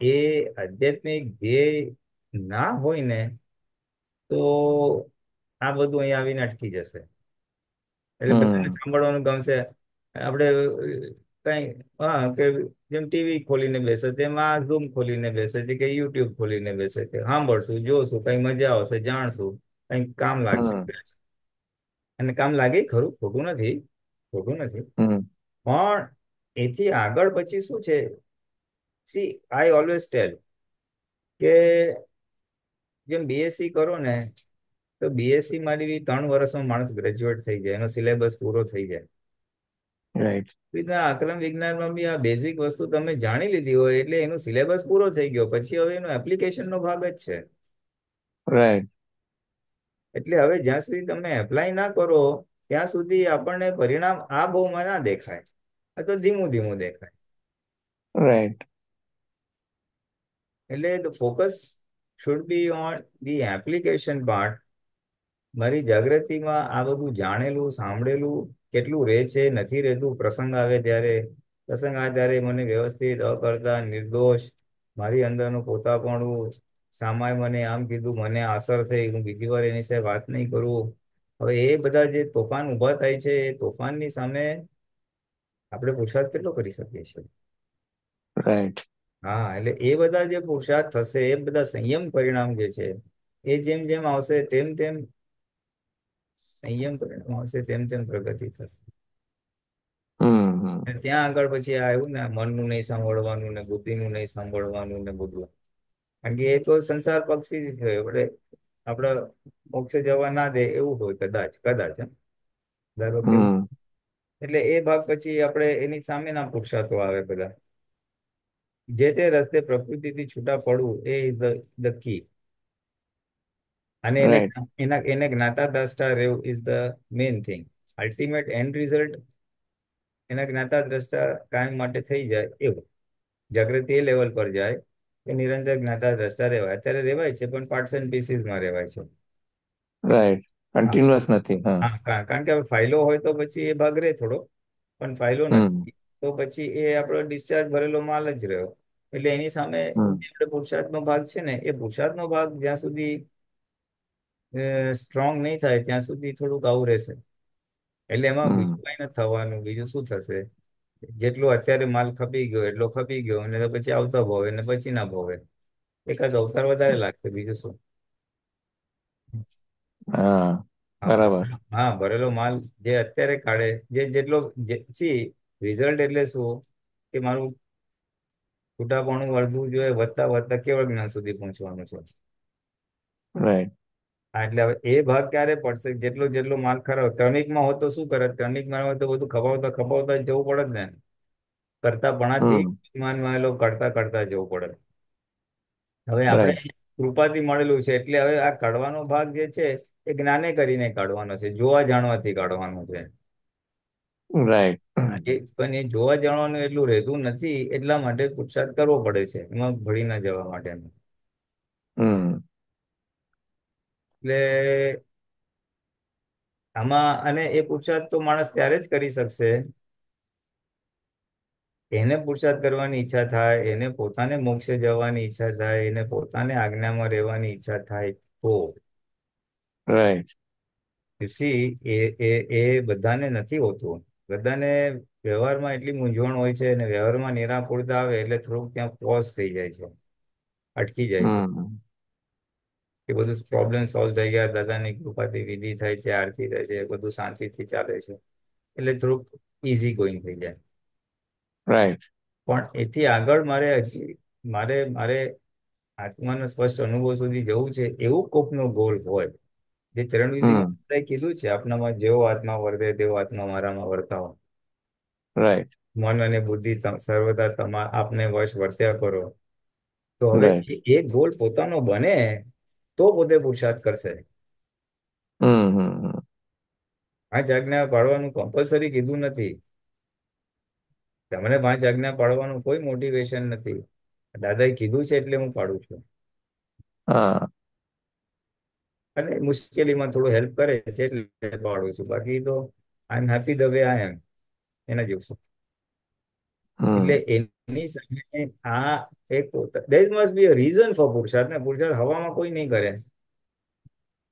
આધ્યાત્મિક ધ્યેય ના હોય ને તો આ બધું અહીંયા આવીને અટકી જશે
એટલે બધાને
સાંભળવાનું ગમશે આપણે કઈ હા કે જેમ ટીવી ખોલીને બેસે તેમાં ઝૂમ ખોલીને બેસે છે કે યુટ્યુબ ખોલીને બેસે છે સાંભળશું જોશું કઈ મજા આવશે જાણશું કઈ કામ લાગશે અને કામ લાગે ખરું ખોટું નથી ખોટું નથી પણ એથી આગળ પછી શું છે સી આઈ ઓલવેઝ ટેલ કે જેમ બીએસસી કરો ને તો બીએસસી મારી ત્રણ વર્ષમાં માણસ ગ્રેજ્યુએટ થઈ જાય એનો સિલેબસ પૂરો થઈ જાય
રાઈટ
આક્રમ વિજ્ઞાનમાં બી આ બેઝિક વસ્તુ તમે જાણી લીધી હોય એટલે એનો સિલેબસ પૂરો થઈ ગયો પછી હવે એનો એપ્લિકેશનનો ભાગ જ છે રાઈટ એટલે હવે જ્યાં સુધી તમે એપ્લાય ના કરો ત્યાં સુધી આપણને પરિણામ આ બહુમાં ના દેખાય તો ધીમું ધીમું દેખાય રાઈટ એટલે the focus should be on the application part મારી જાગૃતિમાં આ બધું જાણેલું સાંભળેલું કેટલું રહે છે નથી રહેતું પ્રસંગ આવે ત્યારે પ્રસંગ આવે ત્યારે મને વ્યવસ્થિત અકર્તા નિર્દોષ મારી અંદરનું પોતાપણું સામાય મને આમ કીધું મને અસર થઈ હું બીજી વાર એની સાથે વાત નહીં કરું હવે એ બધા જે તોફાન ઊભા થાય છે એ તોફાનની સામે આપણે પુરુષાર્થ કેટલો કરી શકીએ છીએ રાઈટ હા એટલે એ બધા જે પુરુષાર્થ થશે એ બધા સંયમ પરિણામ જે છે એ જેમ જેમ આવશે તેમ તેમ સંયમ પરિણામ આવશે તેમ તેમ પ્રગતિ થશે ત્યાં આગળ પછી આવ્યું ને મનનું નહીં સાંભળવાનું ને બુદ્ધિનું નહીં સાંભળવાનું ને બધું કારણ કે એ તો સંસાર પક્ષી જ છે એટલે આપણે મોક્ષ જવા ના દે એવું હોય કદાચ કદાચ ધારો કે એટલે એ ભાગ પછી આપણે એની સામેના પુરુષાર્થો આવે બધા જે તે રસ્તે પ્રકૃતિથી છૂટા પડવું એ ઇઝ ધ ધ કી અને એને એના એને જ્ઞાતા દ્રષ્ટા રહેવું is the main thing ultimate and result એના જ્ઞાતા દ્રષ્ટા કાયમ માટે થઈ જાય એવું જાગૃતિ એ લેવલ પર જાય કે નિરંતર જ્ઞાતા દ્રષ્ટા રહેવાય અત્યારે રહેવાય છે પણ પાર્ટસ એન્ડ પીસીસમાં રહેવાય છે
રાઈટ કન્ટિન્યુઅસ નથી
કારણ કે ફાઇલો હોય તો પછી એ ભાગ રહે થોડો પણ ફાઇલો નથી તો પછી એ આપણો ડિસ્ચાર્જ ભરેલો માલ જ રહ્યો એટલે એની સામે પુરુષાર્થનો ભાગ છે ને એ પુરુષાર્થનો ભાગ જ્યાં સુધી સ્ટ્રોંગ નહીં થાય ત્યાં સુધી થોડુંક આવું રહેશે એટલે એમાં બીજું કઈ નથી થવાનું બીજું શું થશે જેટલો અત્યારે માલ ખપી ગયો એટલો ખપી ગયો અને પછી આવતા ભાવે ને પછી ના ભાવે એકાદ અવતાર વધારે લાગશે બીજું શું બરાબર હા ભરેલો માલ જે અત્યારે કાઢે જે જેટલો સી રિઝલ્ટ એટલે શું કે મારું છૂટાપણું વર્ધવું જોઈએ વધતા વધતા કેવળ જ્ઞાન સુધી પહોંચવાનું છે રાઈટ હા એટલે હવે એ ભાગ ક્યારે પડશે જેટલો જેટલો માલ ખરો ક્રમિકમાં હોત તો શું કરે ક્રમિકમાં હોય તો બધું ખપાવતા ખપાવતા જવું પડત ને કરતા ભણાથી માનવા કરતા કરતા જવું પડે હવે આપણે કૃપાથી મળેલું છે એટલે હવે આ કાઢવાનો ભાગ જે છે એ જ્ઞાને કરીને કાઢવાનો છે જોવા જાણવાથી કાઢવાનો છે રાઈટ પણ એ જોવા જવાનું એટલું રહેતું નથી એટલા માટે પુરસાદ કરવો પડે છે એમાં ભળી ના જવા માટે એટલે આમાં અને એ પુરસાદ તો માણસ ત્યારે જ કરી શકશે એને પુરસાદ કરવાની ઈચ્છા થાય એને પોતાને મોક્ષે જવાની ઈચ્છા થાય એને પોતાને આજ્ઞામાં રહેવાની ઈચ્છા થાય તો રાઈટ એ એ એ બધાને નથી હોતું બધાને વ્યવહારમાં એટલી મૂંઝવણ હોય છે અને વ્યવહારમાં નિરાકુળતા આવે એટલે થોડુંક ત્યાં પોઝ થઈ જાય છે અટકી જાય છે કે બધું પ્રોબ્લેમ સોલ્વ થઈ ગયા દાદાની કૃપાથી વિધિ થાય છે આરતી થાય છે બધું શાંતિથી ચાલે છે એટલે થોડુંક ઇઝી ગોઈંગ થઈ જાય રાઈટ પણ એથી આગળ મારે હજી મારે મારે આત્માનો સ્પષ્ટ અનુભવ સુધી જવું છે એવું કોકનો ગોલ હોય જે ચરણવિધિ કીધું છે આપણામાં જેવો આત્મા વર્તે તેવો આત્મા મારામાં વર્તાવો રાઈટ મન અને બુદ્ધિ સર્વદા તમા આપને વશ વર્ત્યા કરો તો હવે એ ગોલ પોતાનો બને તો પોતે પુરુષાર્થ કરશે પાંચ આજ્ઞા પાડવાનું કમ્પલસરી કીધું નથી તમને પાંચ આજ્ઞા પાડવાનું કોઈ મોટિવેશન નથી દાદાએ કીધું છે એટલે હું પાડું છું અને મુશ્કેલીમાં થોડું હેલ્પ કરે છે એટલે દોડું છું બાકી તો I am happy the way I am એના જેવું છું એટલે એની સામે આ એક there must be a reason for પુરુષાર્થ ને પુરુષાર્થ હવામાં કોઈ નહીં કરે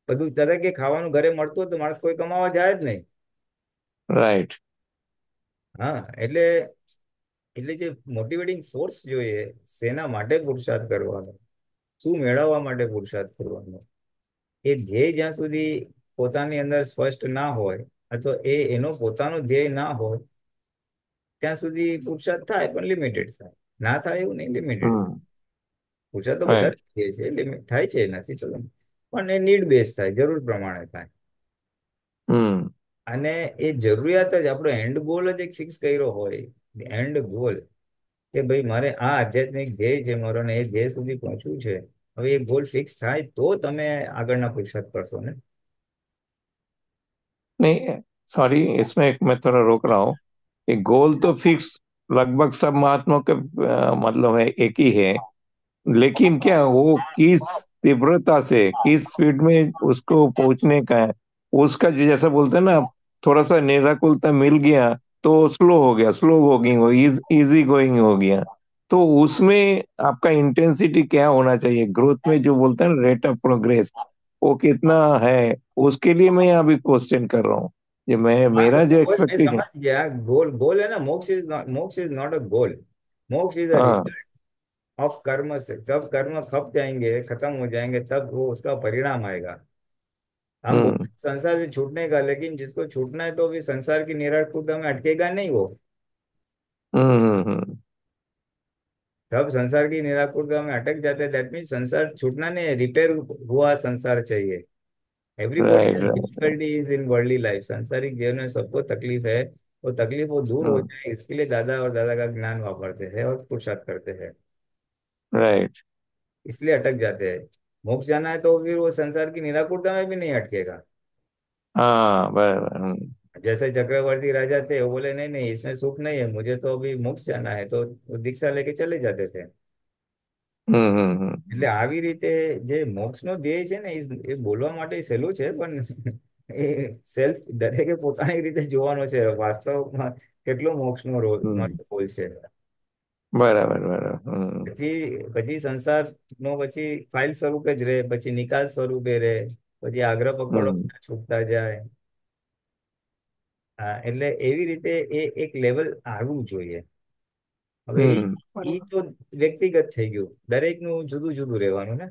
બધું તરીકે ખાવાનું ઘરે મળતું તો માણસ કોઈ કમાવા જાય જ નહીં રાઈટ હા એટલે એટલે જે મોટિવેટિંગ ફોર્સ જોઈએ સેના માટે પુરુષાર્થ કરવાનો શું મેળવવા માટે પુરુષાર્થ કરવાનો એ ધ્યેય જ્યાં સુધી પોતાની અંદર સ્પષ્ટ ના હોય અથવા એ એનો પોતાનો ધ્યેય ના હોય ત્યાં સુધી પુરુષાર્થ થાય પણ લિમિટેડ થાય ના થાય એવું નહીં લિમિટેડ પુરુષાર્થ તો બધા છે થાય છે નથી ચલો પણ એ નીડ બેઝ થાય જરૂર પ્રમાણે થાય અને એ જરૂરિયાત જ આપણો એન્ડ ગોલ જ એક ફિક્સ કર્યો હોય એન્ડ ગોલ કે ભાઈ મારે આ આધ્યાત્મિક ધ્યેય છે મારો ને એ ધ્યેય સુધી પહોંચવું છે હવે ગોલ ફિક્સ થાય તો તમે આગળના પુરુષાર્થ કરશો ને
नहीं सॉरी इसमें एक मैं थोड़ा रोक रहा हूँ ये गोल तो फिक्स लगभग सब महात्माओं के मतलब है एक ही है लेकिन क्या वो किस तीव्रता से किस स्पीड में उसको पहुंचने का है उसका जो जैसा बोलते हैं ना थोड़ा सा निराकुलता मिल गया तो स्लो हो गया स्लो गोइंग हो इजी गोइंग हो गया तो उसमें आपका इंटेंसिटी क्या होना चाहिए ग्रोथ में जो बोलते हैं रेट ऑफ प्रोग्रेस वो कितना है उसके लिए मैं यहाँ भी क्वेश्चन कर रहा हूँ ये मैं हाँ, मेरा तो जो एक्सपेक्टेशन
है गोल गोल है ना मोक्ष इज नॉट मोक्ष इज नॉट अ गोल मोक्ष इज अ ऑफ कर्म से जब कर्म खप जाएंगे खत्म हो जाएंगे तब वो उसका परिणाम आएगा हम हम्म। संसार से छूटने का लेकिन जिसको छूटना है तो भी संसार की निराकृता में अटकेगा नहीं वो
हम्म, हम्म, हम्म।
तब संसार की निराकुरता में अटक जाते हैं दैट मीन संसार छूटना नहीं है रिपेयर हुआ संसार चाहिए everybody is in worldly life संसारिक जीवन में सबको तकलीफ है वो तकलीफ वो दूर हो हाँ। जाए इसके लिए दादा और दादा का ज्ञान वापरते हैं और पुरुषार्थ करते हैं राइट इसलिए अटक जाते हैं मोक्ष जाना है तो फिर वो संसार की निराकुरता में भी नहीं अटकेगा
हाँ बराबर हाँ।
जैसे चक्रवर्ती राजा थे वो बोले नहीं नहीं इसमें सुख नहीं है मुझे तो अभी मोक्ष जाना है तो दीक्षा लेके चले जाते थे
એટલે
આવી રીતે જે મોક્ષ નો ધ્યેય છે ને એ બોલવા માટે સહેલું છે પણ એ સેલ્ફ દરેકે પોતાની રીતે જોવાનો છે વાસ્તવમાં કેટલો મોક્ષ નો રોલ છે
બરાબર બરાબર
પછી પછી સંસાર નો પછી ફાઇલ સ્વરૂપે જ રહે પછી નિકાલ સ્વરૂપે રહે પછી આગ્રહ પકડો છૂટતા જાય એટલે એવી રીતે એ એક લેવલ આવવું જોઈએ હવે એ તો વ્યક્તિગત થઈ ગયું દરેકનું જુદું જુદું રહેવાનું ને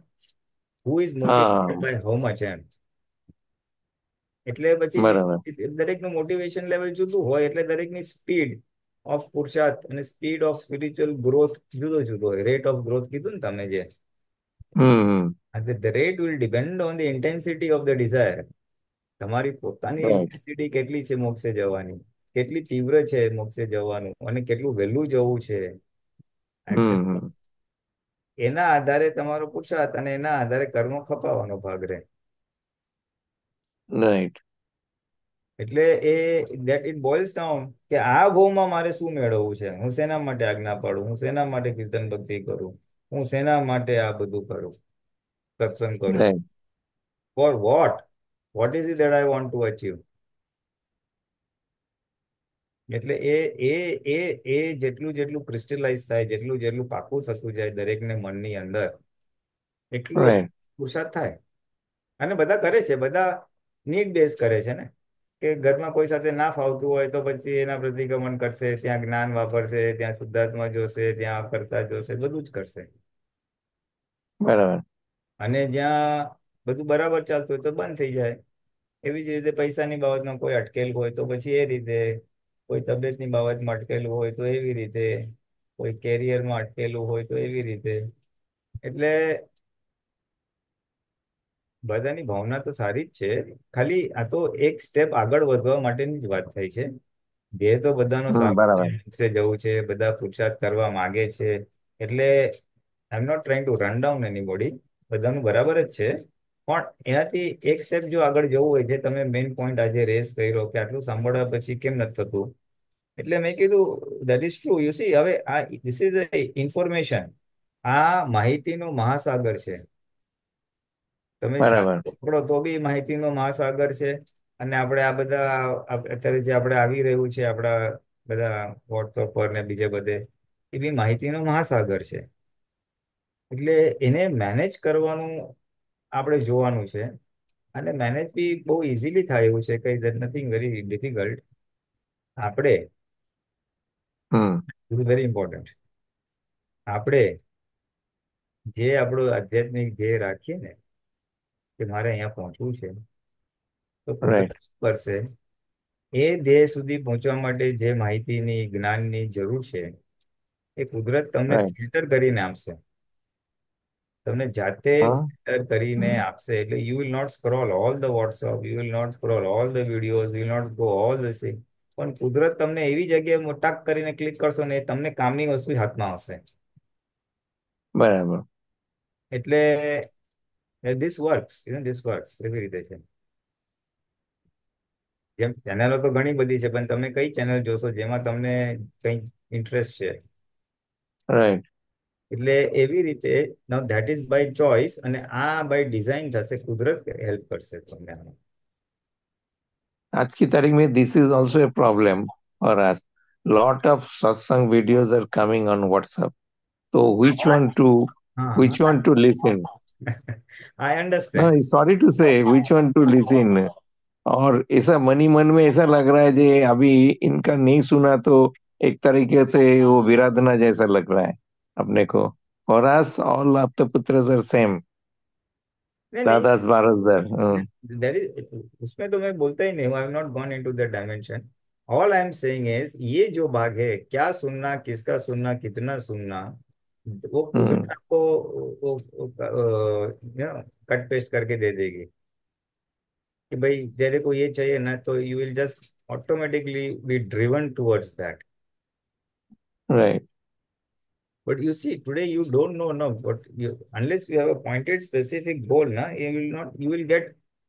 who is motivated by how much એમ એટલે પછી દરેકનું મોટિવેશન લેવલ જુદું હોય એટલે દરેકની સ્પીડ ઓફ પુરુષાર્થ અને સ્પીડ ઓફ સ્પિરિચ્યુઅલ ગ્રોથ જુદો જુદો હોય રેટ ઓફ ગ્રોથ કીધું ને તમે જે the rate will depend on the intensity of the desire તમારી પોતાની કેપેસિટી કેટલી છે મોક્ષે જવાની કેટલી તીવ્ર છે મોક્ષે જવાનું અને કેટલું વહેલું જવું છે એના આધારે તમારો પુરુષાર્થ અને એના આધારે કર્મ ખપાવવાનો ભાગ રહે રાઈટ એટલે એ દેટ ઇટ બોઇલ્સ ડાઉન કે આ ભોમાં મારે શું મેળવવું છે હું શેના માટે આજ્ઞા પાડું હું શેના માટે કીર્તન ભક્તિ કરું હું શેના માટે આ બધું કરું સત્સંગ કરું for what what is it that I want to achieve એટલે એ એ એ એ જેટલું જેટલું ક્રિસ્ટલાઇઝ થાય જેટલું જેટલું પાકું થતું જાય દરેકને મનની અંદર એટલું પુરસાદ થાય અને બધા કરે છે બધા નીડ બેઝ કરે છે ને કે ઘરમાં કોઈ સાથે ના ફાવતું હોય તો પછી એના પ્રતિગમન કરશે ત્યાં જ્ઞાન વાપરશે ત્યાં શુદ્ધાત્મા જોશે ત્યાં કરતા જોશે બધું જ કરશે બરાબર અને જ્યાં બધું બરાબર ચાલતું હોય તો બંધ થઈ જાય એવી જ રીતે પૈસાની બાબતમાં કોઈ અટકેલ હોય તો પછી એ રીતે કોઈ તબિયતની બાબતમાં અટકેલું હોય તો એવી રીતે કોઈ કેરિયરમાં અટકેલું હોય તો એવી રીતે એટલે બધાની ભાવના તો સારી જ છે ખાલી આ તો એક સ્ટેપ આગળ વધવા માટેની જ વાત થાય છે ધ્યેય તો બધાનો જવું છે બધા પુરુષાર્થ કરવા માંગે છે એટલે I am not trying to run down anybody બધાનું બરાબર જ છે પણ એનાથી એક સ્ટેપ જો આગળ જવું હોય જે તમે મેઇન પોઈન્ટ આજે રેસ કર્યો કે આટલું સાંભળ્યા પછી કેમ નથી થતું એટલે મેં કીધું that is true you see હવે આ ધીસ ઇઝ ઇન્ફોર્મેશન આ માહિતીનો મહાસાગર છે તમે પકડો તો બી માહિતીનો મહાસાગર છે અને આપણે આ બધા અત્યારે જે આપણે આવી રહ્યું છે આપણા બધા વોટ્સઅપ પર ને બીજે બધે એ બી માહિતીનો મહાસાગર છે એટલે એને મેનેજ કરવાનું આપણે જોવાનું છે અને મેનેજ બી બહુ ઇઝીલી થાય એવું છે કઈ દેટ નથિંગ વેરી ડિફિકલ્ટ આપણે વેરી ઇમ્પોર્ટન્ટ આપણે જે આપણું આધ્યાત્મિક ધ્યેય રાખીએ ને કે મારે અહીંયા પહોંચવું છે તો પડશે એ ધ્યેય સુધી પહોંચવા માટે જે માહિતીની જ્ઞાનની જરૂર છે એ કુદરત તમને ફિલ્ટર કરીને આપશે તમને જાતે કરીને આપશે એટલે you will not scroll all the WhatsApp you will not scroll all the videos will not go all the thing પણ કુદરત તમને એવી જગ્યાએ ટક કરીને ક્લિક કરશો ને તમને કામની વસ્તુ હાથમાં આવશે બરાબર એટલે this works you this works એવી રીતે છે જેમ ચેનલો તો ઘણી બધી છે પણ તમે કઈ ચેનલ જોશો જેમાં તમને કઈ ઇન્ટરેસ્ટ છે રાઈટ એટલે એવી રીતે know that is by choice અને આ બાય ડિઝાઇન થશે કુદરત કે હેલ્પ કરશે તમને આ
આજની તારીખમાં this is also a problem or a lot of satsang videos are coming on WhatsApp તો which want to which want to listen
understand
sorry to say which want to listen or એસા મની મન મે એસા લાગ રહા હે જે ابھی ઇનકા નહીં સુના તો એક તરીકે સે વો વિરાધના જેસા લાગ રહા હે अपने को for us all aptaputras are same दादा's बारसदार
there is उसमें तो मैं बोलता ही नहीं हूँ I am not gone into that dimension all I am saying is ये जो भाग है क्या सुनना किसका सुनना कितना सुनना वो कुछ हम्म। आपको वो, वो, कट पेस्ट करके दे देगी कि भाई तेरे को ये चाहिए ना तो you will just automatically be driven towards that right But you see, today you don't know now what you unless you have a pointed specific goal, na you will not you will get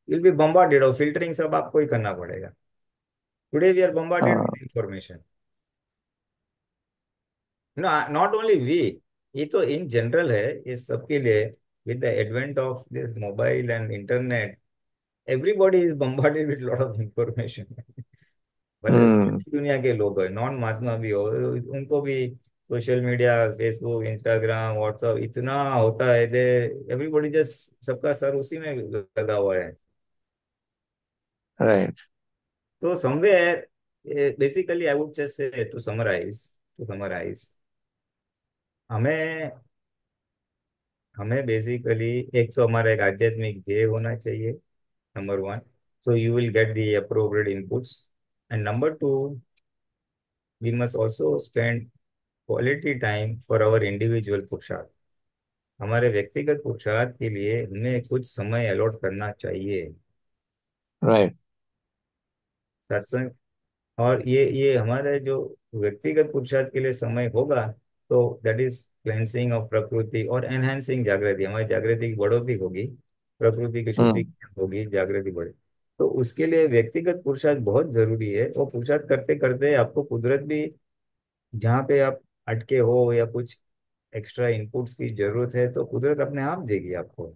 you'll be bombarded of filtering sab आपको hi karna padega. Today we are bombarded uh. with information. No, not only we. ये तो in general है ये सबके लिए with the advent of this mobile and internet everybody is bombarded with lot of information दुनिया के लोग हैं नॉन महात्मा भी हो उनको भी social media Facebook Instagram WhatsApp इतना होता है दे एवरीबॉडी जस्ट सबका सर उसी में लगा हुआ है राइट तो somewhere basically I would just say to summarise to summarise हमें हमें बेसिकली एक तो हमारा एक आध्यात्मिक ध्येय होना चाहिए number one so you will get the appropriate inputs and number two we must also spend quality time for our individual पुरुषार्थ हमारे व्यक्तिगत पुरुषार्थ के लिए हमें कुछ समय अलॉट करना चाहिए राइट right. सत्संग और ये ये हमारे जो व्यक्तिगत पुरुषार्थ के लिए समय होगा तो दैट इज क्लेंसिंग ऑफ प्रकृति और एनहेंसिंग जागृति हमारी जागृति की बढ़ोतरी होगी प्रकृति की शुद्धि हम्म। होगी जागृति बढ़े तो उसके लिए व्यक्तिगत पुरुषार्थ बहुत जरूरी है और पुरुषार्थ करते करते आपको कुदरत भी जहाँ पे आप अटके हो या कुछ एक्स्ट्रा इनपुट्स की जरूरत है तो कुदरत अपने आप देगी आपको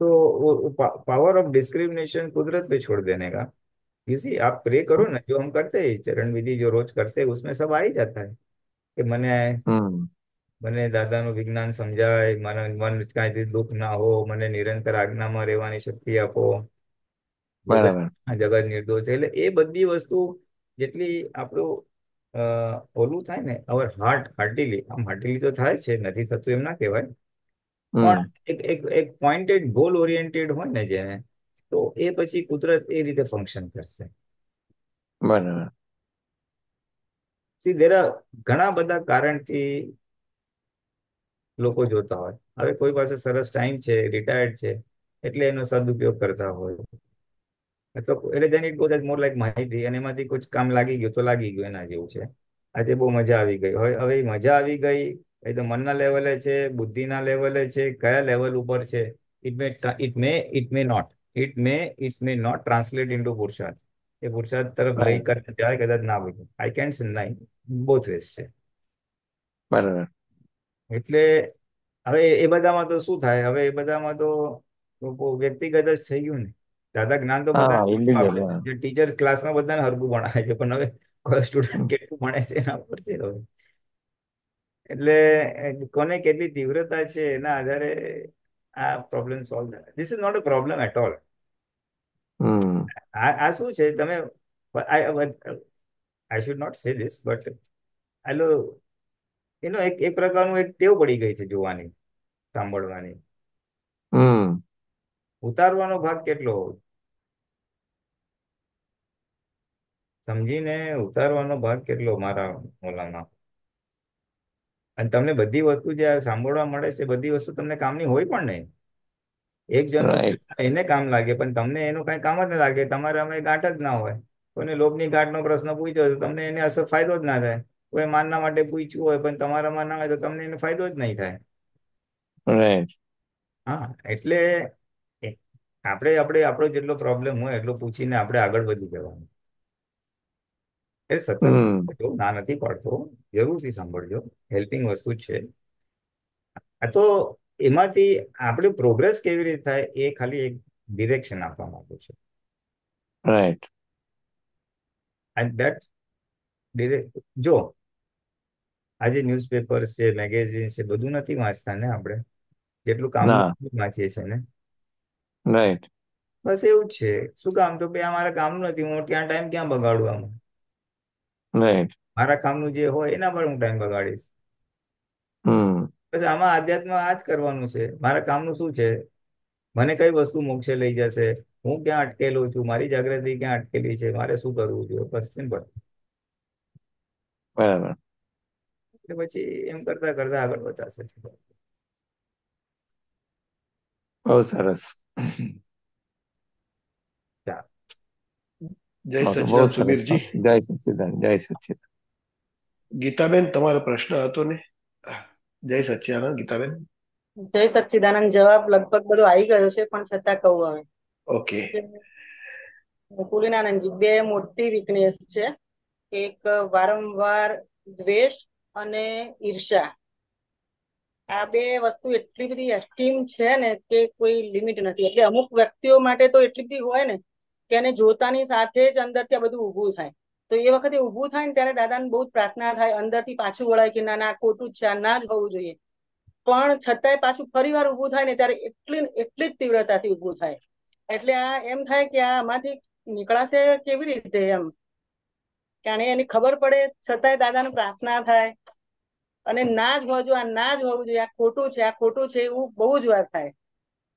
तो वो पावर ऑफ डिस्क्रिमिनेशन कुदरत पे छोड़ देने का इसी आप प्रे करो ना जो हम करते हैं चरण विधि जो रोज करते हैं उसमें सब आ ही जाता है कि मने हम्म। मने મને દાદાનું વિજ્ઞાન સમજાય मन મન કાંઈથી દુઃખ ના હો મને નિરંતર આજ્ઞામાં રહેવાની શક્તિ આપો બરાબર जगत निर्दोष है એ बदी वस्तु જેટલી આપણું ઓલું થાય ને અવર હાર્ટ હાર્ટીલી આમ હાર્ટીલી તો થાય છે નથી થતું એમ ના કહેવાય પણ એક એક એક પોઈન્ટેડ ગોલ ઓરિએન્ટેડ હોય ને જેને તો એ પછી કુદરત એ રીતે ફંક્શન કરશે બરાબર સી દેર ઘણા બધા કારણથી લોકો જોતા હોય હવે કોઈ પાસે સરસ ટાઈમ છે રિટાયર્ડ છે એટલે એનો સદુપયોગ કરતા હોય એટલે then it goes as more like માહિતી અને એમાંથી કોઈ કામ લાગી ગયું તો લાગી ગયું એના જેવું છે આજે બહુ મજા આવી ગઈ હવે હવે મજા આવી ગઈ એ તો મનના લેવલે છે બુદ્ધિના લેવલે છે કયા લેવલ ઉપર છે it may it may it may not it may it may not translate into પુરુષાર્થ એ પુરુષાર્થ તરફ લઈ કરીને જાય કદાચ ના બન્યું આઈ કેન સે નાઈ બોથ વેસ છે બરાબર એટલે હવે એ બધામાં તો શું થાય હવે એ બધામાં તો વ્યક્તિગત જ થઈ ગયું ને દાદા જ્ઞાન તો બધા ટીચર્સ ક્લાસમાં બધાને હરખું ભણાવે છે પણ હવે કયો સ્ટુડન્ટ કેટલું ભણે છે એના ઉપર છે હવે એટલે કોને કેટલી તીવ્રતા છે એના આધારે આ પ્રોબ્લેમ સોલ્વ થાય this is not a problem at all
આ
શું છે તમે I I should not say this but આલો એનો એક એક પ્રકારનું એક ટેવ પડી ગઈ છે જોવાની સાંભળવાની ઉતારવાનો ભાગ કેટલો સમજીને ઉતારવાનો ભાગ કેટલો મારા ઓલામાં અને તમને બધી વસ્તુ જે સાંભળવા મળે છે બધી વસ્તુ તમને કામની હોય પણ નહીં એક જણ એને કામ લાગે પણ તમને એનું કઈ કામ જ ન લાગે તમારે અમે ગાંઠ જ ના હોય કોઈને લોભની ગાંઠનો પ્રશ્ન પૂછ્યો તો તમને એને અસર ફાયદો જ ના થાય કોઈ માનના માટે પૂછ્યું હોય પણ તમારામાં ના હોય તો તમને એનો ફાયદો જ નહીં થાય હા એટલે આપણે આપણે આપણો જેટલો પ્રોબ્લેમ હોય એટલો પૂછીને આપણે આગળ વધી જવાનું એ સત્સંગ સાંભળજો ના નથી પાડતો જરૂરથી સાંભળજો હેલ્પિંગ વસ્તુ છે આ તો એમાંથી આપણે પ્રોગ્રેસ કેવી રીતે થાય એ ખાલી એક ડિરેક્શન આપવા માંગુ છું રાઈટ એન્ડ ધેટ જો આજે ન્યૂઝપેપર્સ છે મેગેઝિન છે બધું નથી વાંચતા ને આપણે જેટલું કામ વાંચીએ છીએ ને રાઈટ બસ એવું જ છે શું કામ તો ભાઈ અમારા કામનું નથી હું ત્યાં ટાઈમ ક્યાં બગાડું આમાં રાઈટ મારા કામનું જે હોય એના પર હું ટાઈમ બગાડીશ પછી આમાં આધ્યાત્મ આ જ કરવાનું છે મારા કામનું શું છે મને કઈ વસ્તુ મોક્ષે લઈ જશે હું ક્યાં અટકેલો છું મારી જાગૃતિ ક્યાં અટકેલી છે મારે શું કરવું જોઈએ બસ સિમ્પલ બરાબર એટલે પછી એમ કરતા કરતા આગળ વધારશે
બહુ સરસ
ગીતાબેન તમારો પ્રશ્ન હતો ને જય સચિદાનંદ ગીતાબેન
જય સચિદાનંદ જવાબ લગભગ બધો આવી ગયો છે પણ છતાં કહું હવે ઓકે મુકુલિનાનંદજી બે મોટી વીકનેસ છે એક વારંવાર દ્વેષ અને ઈર્ષા આ બે વસ્તુ એટલી બધી એક્સ્ટ્રીમ છે ને કે કોઈ લિમિટ નથી એટલે અમુક વ્યક્તિઓ માટે તો એટલી બધી હોય ને કે એને જોતાની સાથે જ અંદરથી આ બધું ઊભું થાય તો એ વખતે ઊભું થાય ને ત્યારે દાદાને બહુ પ્રાર્થના થાય અંદરથી પાછું વળાય કે ના ના ખોટું છે આ ના જ હોવું જોઈએ પણ છતાંય પાછું ફરી વાર ઊભું થાય ને ત્યારે એટલી એટલી જ તીવ્રતાથી ઊભું થાય એટલે આ એમ થાય કે આ આમાંથી નીકળાશે કેવી રીતે એમ કારણ એની ખબર પડે છતાંય દાદાને પ્રાર્થના થાય અને ના જ હોજો આ ના જ હોવું જોઈએ આ ખોટું છે આ ખોટું છે એવું બહુ જ વાર થાય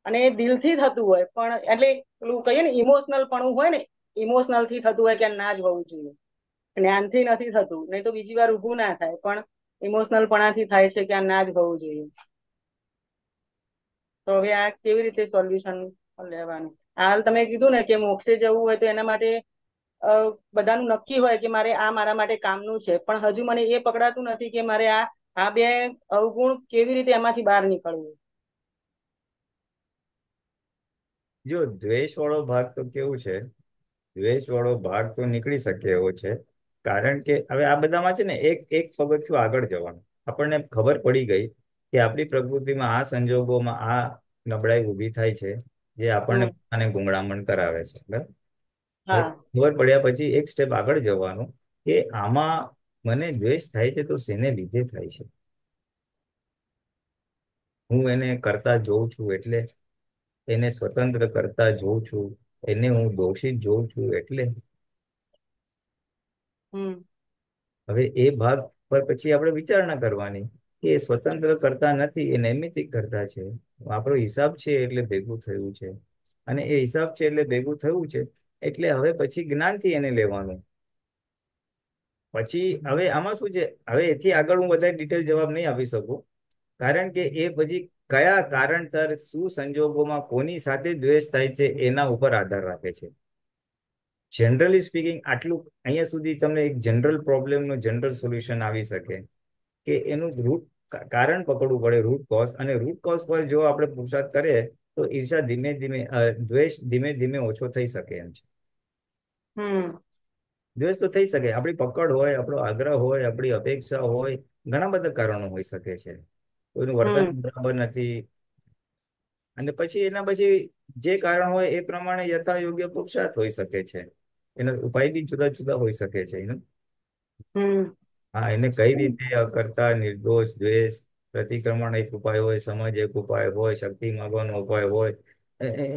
અને દિલથી થતું હોય પણ એટલે પેલું કહીએ ને ઇમોશનલ પણ હોય ને ઇમોશનલ થી થતું હોય કે ના જ હોવું જોઈએ જ્ઞાનથી નથી થતું નહીં તો બીજી વાર ઊભું ના થાય પણ ઇમોશનલ પણાથી થાય છે કે આ ના જ હોવું જોઈએ તો હવે આ કેવી રીતે સોલ્યુશન લેવાનું હાલ તમે કીધું ને કે મોક્ષે જવું હોય તો એના માટે બધાનું નક્કી હોય કે મારે આ મારા માટે કામનું છે પણ હજુ મને એ પકડાતું નથી કે મારે આ આ બે અવગુણ કેવી રીતે એમાંથી બહાર નીકળવું
જો દ્વેષ વાળો ભાગ તો કેવું છે દ્વેષ વાળો ભાગ તો નીકળી શકે એવો છે કારણ કે હવે આ બધામાં છે ને એક એક પગથિયું આગળ જવાનું આપણને ખબર પડી ગઈ કે આપણી પ્રકૃતિમાં આ સંજોગોમાં આ નબળાઈ ઉભી થાય છે જે આપણને પોતાને ગુંગળામણ કરાવે છે ખબર પડ્યા પછી એક સ્ટેપ આગળ જવાનું કે આમાં મને દ્વેષ થાય છે તો શેને લીધે થાય છે હું એને કરતા જોઉં છું એટલે એને સ્વતંત્ર કરતા જોઉં છું એને હું દોષિત જોઉં છું એટલે હવે એ ભાગ પર પછી આપણે વિચારણા કરવાની કે એ સ્વતંત્ર કરતા નથી એ નૈમિતિક કરતા છે આપણો હિસાબ છે એટલે ભેગું થયું છે અને એ હિસાબ છે એટલે ભેગું થયું છે એટલે હવે પછી જ્ઞાનથી એને લેવાનું પછી હવે આમાં શું છે હવે એથી આગળ હું બધા ડિટેલ જવાબ નહીં આપી શકું કારણ કે એ પછી કયા કારણસર શું સંજોગોમાં કોની સાથે દ્વેષ થાય છે એના ઉપર આધાર રાખે છે જનરલી સ્પીકિંગ આટલું અહીંયા સુધી તમને એક જનરલ પ્રોબ્લેમનું જનરલ સોલ્યુશન આવી શકે કે એનું રૂટ કારણ પકડવું પડે રૂટ કોઝ અને રૂટ કોઝ પર જો આપણે પુરુષાર્થ કરીએ તો ઈર્ષા ધીમે ધીમે દ્વેષ ધીમે ધીમે ઓછો થઈ શકે એમ છે દ્વેષ તો થઈ શકે આપણી પકડ હોય આપણો આગ્રહ હોય આપણી અપેક્ષા હોય ઘણા બધા કારણો હોઈ શકે છે કોઈનું વર્તન બરાબર નથી અને પછી એના પછી જે કારણ હોય એ પ્રમાણે યથા યોગ્ય પુરુષાર્થ હોઈ શકે છે એનો ઉપાય બી જુદા જુદા હોઈ શકે છે એનો હા એને કઈ રીતે કરતા નિર્દોષ દ્વેષ પ્રતિક્રમણ એક ઉપાય હોય સમજ એક ઉપાય હોય શક્તિ માગવાનો ઉપાય હોય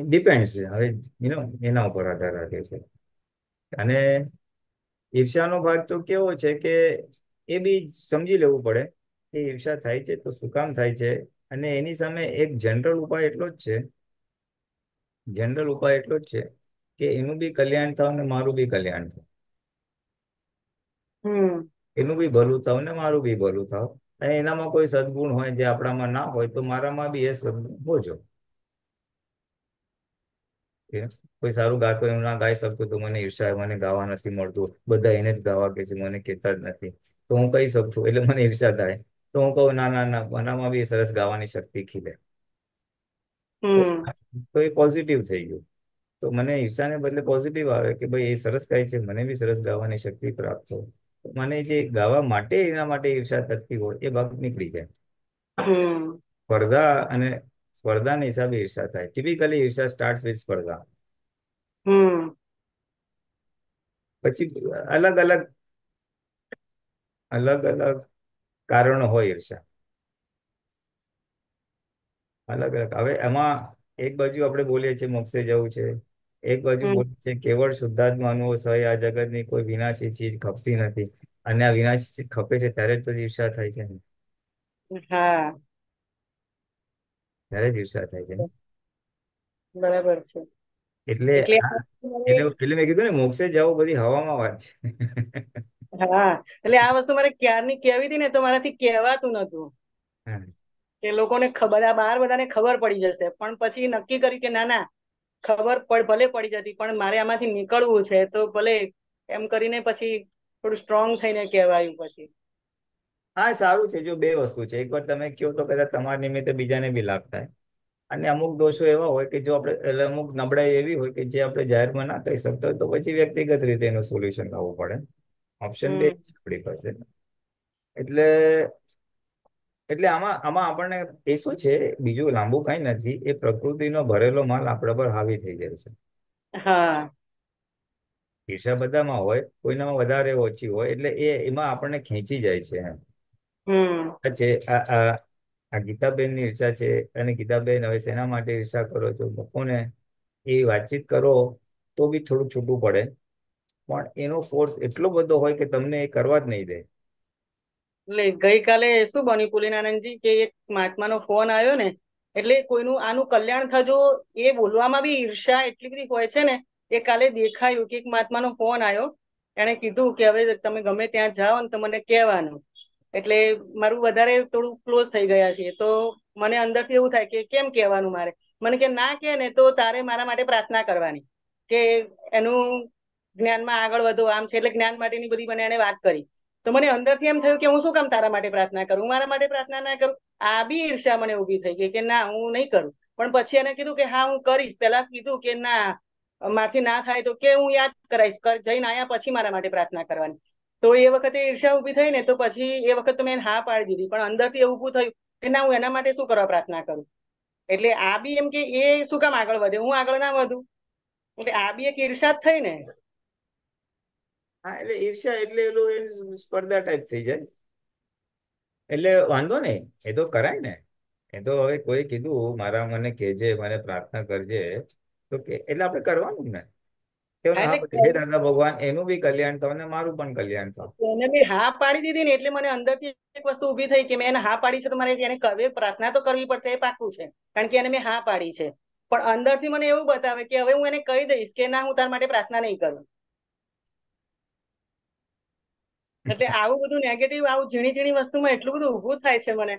ડિપેન્ડ છે હવે યુનો એના ઉપર આધાર રાખે છે અને ઈર્ષાનો ભાગ તો કેવો છે કે એ બી સમજી લેવું પડે એ ઈર્ષા થાય છે તો શું કામ થાય છે અને એની સામે એક જનરલ ઉપાય એટલો જ છે જનરલ ઉપાય એટલો જ છે કે એનું બી કલ્યાણ થાવ ને મારું બી કલ્યાણ થાવ એનું બી ભલું થાવ ને મારું બી ભલું થાવ અને એનામાં કોઈ સદગુણ હોય જે આપણામાં ના હોય તો મારામાં બી એ સદગુણ હોજો કોઈ સારું ગાતો એમ ના ગાઈ શકતો તો મને ઈર્ષા મને ગાવા નથી મળતું બધા એને જ ગાવા કે છે મને કહેતા જ નથી તો હું કહી શકું એટલે મને ઈર્ષા થાય તો હું કહું ના ના ના આનામાં બી સરસ ગાવાની શક્તિ ખીલે તો એ પોઝિટિવ થઈ ગયું તો મને ઈર્ષાને બદલે પોઝિટિવ આવે કે ભાઈ એ સરસ ગાય છે મને બી સરસ ગાવાની શક્તિ પ્રાપ્ત થયો મને જે ગાવા માટે એના માટે ઈર્ષા થતી હોય એ બાબત નીકળી જાય સ્પર્ધા અને સ્પર્ધાના હિસાબે ઈર્ષા થાય ટિપિકલી ઈર્ષા સ્ટાર્ટ વિથ સ્પર્ધા પછી અલગ અલગ અલગ અલગ કારણો હોય ઈર્ષા અલગ અલગ હવે એમાં એક બાજુ આપણે બોલીએ છીએ મોક્ષે જવું છે એક બાજુ બોલીએ છીએ કેવળ શુદ્ધાત્મા અનુભવ સહ આ જગતની કોઈ વિનાશી ચીજ ખપતી નથી અને આ વિનાશી ચીજ ખપે છે ત્યારે જ તો ઈર્ષા થાય છે
ત્યારે
જ ઈર્ષા થાય છે બરાબર છે એટલે એટલે એટલે મેં કીધું ને મોક્ષે જવું બધી હવામાં વાત છે
હા એટલે આ વસ્તુ મારે ક્યારની કેવી હતી ને તો મારાથી કહેવાતું નતું કે લોકોને ખબર આ બાર બધાને ખબર પડી જશે પણ પછી નક્કી કર્યું કે ના ના ખબર ભલે પડી જતી પણ મારે આમાંથી નીકળવું છે તો ભલે એમ કરીને પછી થોડું સ્ટ્રોંગ થઈને કહેવાયું પછી
હા સારું છે જો બે વસ્તુ છે એકવાર તમે કહો તો કદાચ તમારા નિમિત્તે બીજાને બી લાભ થાય અને અમુક દોષો એવા હોય કે જો આપણે એટલે અમુક નબળાઈ એવી હોય કે જે આપણે જાહેરમાં ના કહી શકતા હોય તો પછી વ્યક્તિગત રીતે એનું સોલ્યુશન લાવવું પડે ઓપ્શન બે આપણી પાસે એટલે એટલે આમાં આમાં આપણને એ શું છે બીજું લાંબુ કઈ નથી એ પ્રકૃતિનો ભરેલો માલ આપણા પર હાવી થઈ જાય છે ઈર્ષા બધામાં હોય કોઈનામાં વધારે ઓછી હોય એટલે એ એમાં આપણને ખેંચી જાય છે
એમ
છે આ ગીતાબેન ની ઈર્ષા છે અને ગીતાબેન હવે શેના માટે ઈર્ષા કરો છો લોકોને એ વાતચીત કરો તો બી થોડું છૂટું પડે પણ એનો ફોર્સ એટલો બધો હોય કે તમને એ કરવા જ નહીં દે
એટલે ગઈકાલે શું બન્યું પુલિન આનંદજી કે એક મહાત્માનો ફોન આવ્યો ને એટલે કોઈનું આનું કલ્યાણ થજો એ બોલવામાં બી ઈર્ષા એટલી બધી હોય છે ને એ કાલે દેખાયું કે એક મહાત્માનો ફોન આવ્યો એણે કીધું કે હવે તમે ગમે ત્યાં જાઓ ને તો મને કહેવાનું એટલે મારું વધારે થોડું ક્લોઝ થઈ ગયા છે તો મને અંદરથી એવું થાય કે કેમ કહેવાનું મારે મને કે ના કે ને તો તારે મારા માટે પ્રાર્થના કરવાની કે એનું જ્ઞાનમાં આગળ વધો આમ છે એટલે જ્ઞાન માટેની બધી મને એને વાત કરી તો મને અંદરથી એમ થયું કે હું શું કામ તારા માટે પ્રાર્થના કરું મારા માટે પ્રાર્થના ના કરું આ બી ઈર્ષા મને ઉભી થઈ ગઈ કે ના હું નહીં કરું પણ પછી એને કીધું કે હા હું કરીશ પેલા કીધું કે ના માથી ના થાય તો કે હું યાદ કરાઈશ જઈને આયા પછી મારા માટે પ્રાર્થના કરવાની તો એ વખતે ઈર્ષા ઉભી થઈ ને તો પછી એ વખત તો મેં હા પાડી દીધી પણ અંદરથી એવું ઉભું થયું કે ના હું એના માટે શું કરવા પ્રાર્થના કરું એટલે આ બી એમ કે એ શું કામ આગળ વધે હું આગળ ના વધું એટલે આ બી એક ઈર્ષા જ થઈ ને
હા એટલે ઈર્ષા એટલે એલું સ્પર્ધા ટાઈપ થઈ જાય એટલે વાંધો નહીં એ તો કરાય ને એ તો હવે કોઈ કીધું મારા મને કેજે મને પ્રાર્થના કરજે તો કે એટલે આપણે કરવાનું ને ભગવાન એનું બી કલ્યાણ થાય ને મારું પણ કલ્યાણ થાય
એને બી હા પાડી દીધી ને એટલે મને અંદર થી એક વસ્તુ ઊભી થઈ કે મેં એને હા પાડી છે તો મારે એને કવે પ્રાર્થના તો કરવી પડશે એ પાકું છે કારણ કે એને મેં હા પાડી છે પણ અંદર થી મને એવું બતાવે કે હવે હું એને કહી દઈશ કે ના હું તાર માટે પ્રાર્થના નહીં કરું એટલે આવું બધું નેગેટિવ આવું ઝીણી ઝીણી વસ્તુમાં એટલું બધું ઊભું થાય છે મને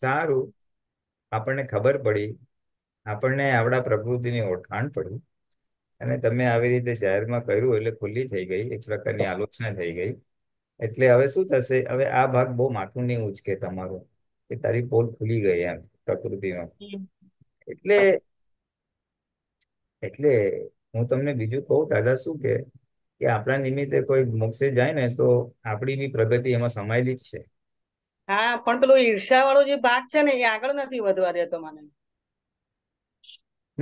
સારું આપણને ખબર પડી આપણને આવડા પ્રકૃતિની ઓળખાણ પડી અને તમે આવી રીતે જાહેરમાં કર્યું એટલે ખુલ્લી થઈ ગઈ એક પ્રકારની આલોચના થઈ ગઈ એટલે હવે શું થશે હવે આ ભાગ બહુ માથું નહીં ઉચકે તમારો કે તારી પોલ ખુલી ગઈ એમ પ્રકૃતિમાં એટલે એટલે હું તમને બીજું કહું દાદા શું કે કે આપણા નિમિત્તે કોઈ મોક્ષે જાય ને તો આપણી બી પ્રગતિ એમાં સમાયેલી જ છે
હા પણ પેલો ઈર્ષા વાળો જે ભાગ છે ને એ આગળ નથી વધવા દેતો મને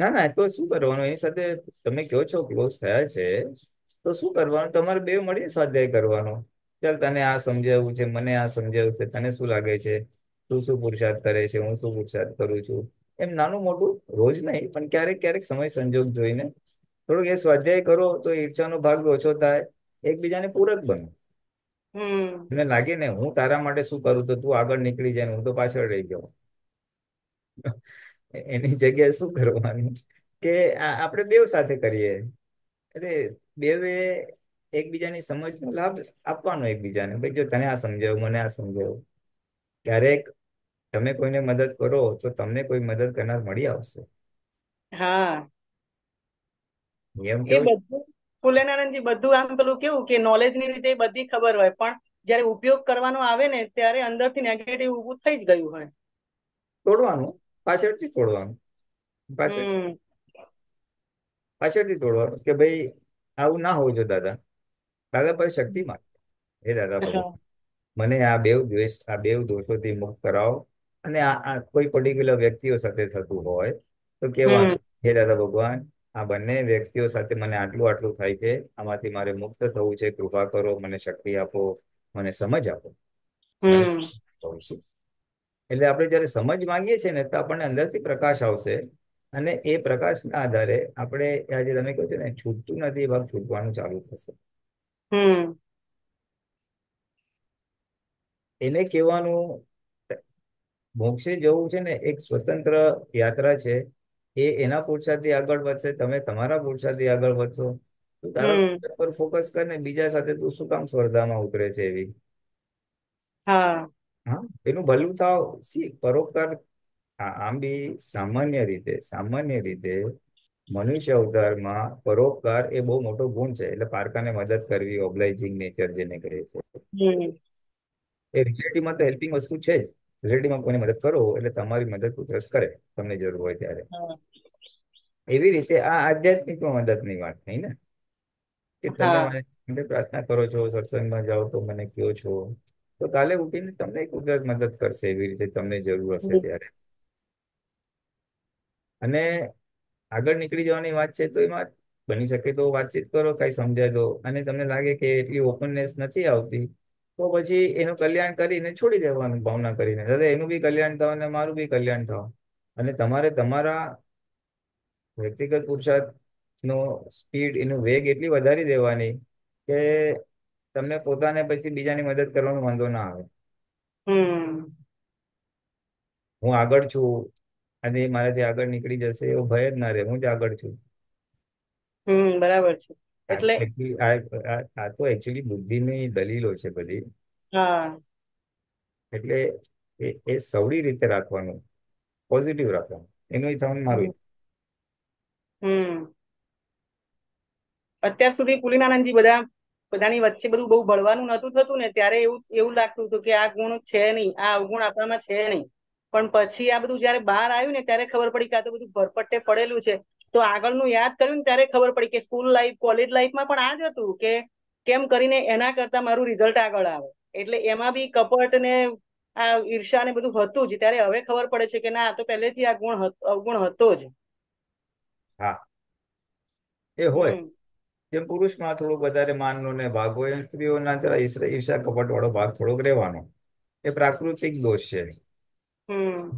ના ના તો શું કરવાનું એની સાથે તમે કહો છો ક્લોઝ થયા છે તો શું કરવાનું તમારે બે મળી સ્વાધ્યાય કરવાનો ચાલ તને આ સમજાવવું છે મને આ સમજાવવું છે તને શું લાગે છે તું શું પુરુષાર્થ કરે છે હું શું પુરુષાર્થ કરું છું એમ નાનું મોટું રોજ નહીં પણ ક્યારેક ક્યારેક સમય સંજોગ જોઈને થોડુંક એ સ્વાધ્યાય કરો તો ઈર્ષાનો ભાગ ઓછો થાય એકબીજાને પૂરક બનો મને લાગે ને હું તારા માટે શું કરું તો તું આગળ નીકળી જાય હું તો પાછળ રહી ગયો એની જગ્યાએ શું કરવાનું કે આપણે બેવ સાથે કરીએ એટલે બેવે એકબીજાની સમજનો લાભ આપવાનો એકબીજાને ભાઈ જો તને આ સમજાયું મને આ સમજાયું ક્યારેક તમે કોઈને મદદ કરો તો તમને કોઈ મદદ કરનાર મળી આવશે હા એમ એ
બધું ફુલેનાનંદજી બધું આમ પેલું કેવું કે નોલેજ ની રીતે બધી ખબર હોય પણ જયારે ઉપયોગ કરવાનો આવે ને ત્યારે અંદર થી નેગેટિવ ઉભું થઈ જ ગયું હોય
તોડવાનું પાછળથી તોડવાનું પાછળ પાછળથી તોડવાનું કે ભાઈ આવું ના હોવું જો દાદા દાદા ભાઈ શક્તિ માં હે દાદા ભાઈ મને આ બેવ દ્વેષ આ બેવ દોષોથી મુક્ત કરાવો અને આ કોઈ પર્ટિક્યુલર વ્યક્તિઓ સાથે થતું હોય તો કેવાનું હે દાદા ભગવાન આ બંને વ્યક્તિઓ સાથે મને આટલું આટલું થાય છે આમાંથી મારે મુક્ત થવું છે કૃપા કરો મને શક્તિ આપો મને સમજ આપો એટલે આપણે જયારે સમજ માંગીએ છીએ ને તો આપણને અંદરથી પ્રકાશ આવશે અને એ પ્રકાશના આધારે આપણે આજે તમે કહો છો ને છૂટતું નથી એ ભાગ છૂટવાનું ચાલુ થશે એને કહેવાનું મોક્ષે જવું છે ને એક સ્વતંત્ર યાત્રા છે એ એના પુરુષાર્થથી આગળ વધશે તમે તમારા પુરુષાર્થથી આગળ વધશો તું તારા પર ફોકસ કર ને બીજા સાથે તું શું કામ સ્પર્ધામાં ઉતરે છે એવી હા એનું ભલું થાવ સી પરોપકાર આમ બી સામાન્ય રીતે સામાન્ય રીતે મનુષ્ય અવતારમાં પરોપકાર એ બહુ મોટો ગુણ છે એટલે પારકાને મદદ કરવી ઓબ્લાઇઝિંગ નેચર જેને કહે છે એ રિલેટિવમાં તો હેલ્પિંગ વસ્તુ છે જ રિલેટિવમાં કોઈને મદદ કરો એટલે તમારી મદદ કુદરત કરે તમને જરૂર હોય ત્યારે એવી રીતે આ આધ્યાત્મિક મદદની વાત નહીં ને કે તમે મને પ્રાર્થના કરો છો સત્સંગમાં જાઓ તો મને કયો છો તો કાલે ઉઠીને તમને કુદરત મદદ કરશે એવી રીતે તમને જરૂર હશે ત્યારે અને આગળ નીકળી જવાની વાત છે તો એમાં બની શકે તો વાતચીત કરો કઈ સમજાય દો અને તમને લાગે કે એટલી ઓપનનેસ નથી આવતી તો પછી એનું કલ્યાણ કરીને છોડી દેવાનું ભાવના કરીને દાદા એનું બી કલ્યાણ થવા અને મારું બી કલ્યાણ થવા અને તમારે તમારા વ્યક્તિગત પુરુષાર્થ નો સ્પીડ એનું વેગ એટલી વધારી દેવાની કે તમને પોતાને પછી બીજાની મદદ કરવાનો વાંધો ના આવે હું આગળ છું અને મારાથી આગળ નીકળી જશે એવો ભય જ ના રહે હું જ આગળ છું બરાબર છે એટલે આ તો એકચ્યુઅલી બુદ્ધિની દલીલો છે બધી હા એટલે એ સવડી રીતે રાખવાનું પોઝિટિવ રાખવાનું એનું થવાનું મારું
હમ અત્યાર સુધી કુલિનાનંદજી બધા બધાની વચ્ચે બધું બહુ ભળવાનું નતું થતું ને ત્યારે એવું એવું લાગતું હતું કે આ ગુણ છે નહીં આ અવગુણ આપણામાં છે નહીં પણ પછી આ બધું જયારે બહાર આવ્યું ને ત્યારે ખબર પડી કે આ તો બધું ભરપટ્ટે પડેલું છે તો આગળનું યાદ કર્યું ને ત્યારે ખબર પડી કે સ્કૂલ લાઈફ કોલેજ લાઈફમાં પણ આ જ હતું કે કેમ કરીને એના કરતા મારું રિઝલ્ટ આગળ આવે એટલે એમાં બી કપટ ને આ ઈર્ષા ને બધું હતું જ ત્યારે હવે ખબર પડે છે કે ના આ તો પહેલેથી આ ગુણ અવગુણ હતો જ
હા એ હોય જેમ પુરુષમાં થોડું વધારે માનનો ને ભાગ હોય સ્ત્રીઓના જરા ઈર્ષા કપટ વાળો ભાગ થોડોક રહેવાનો એ પ્રાકૃતિક દોષ છે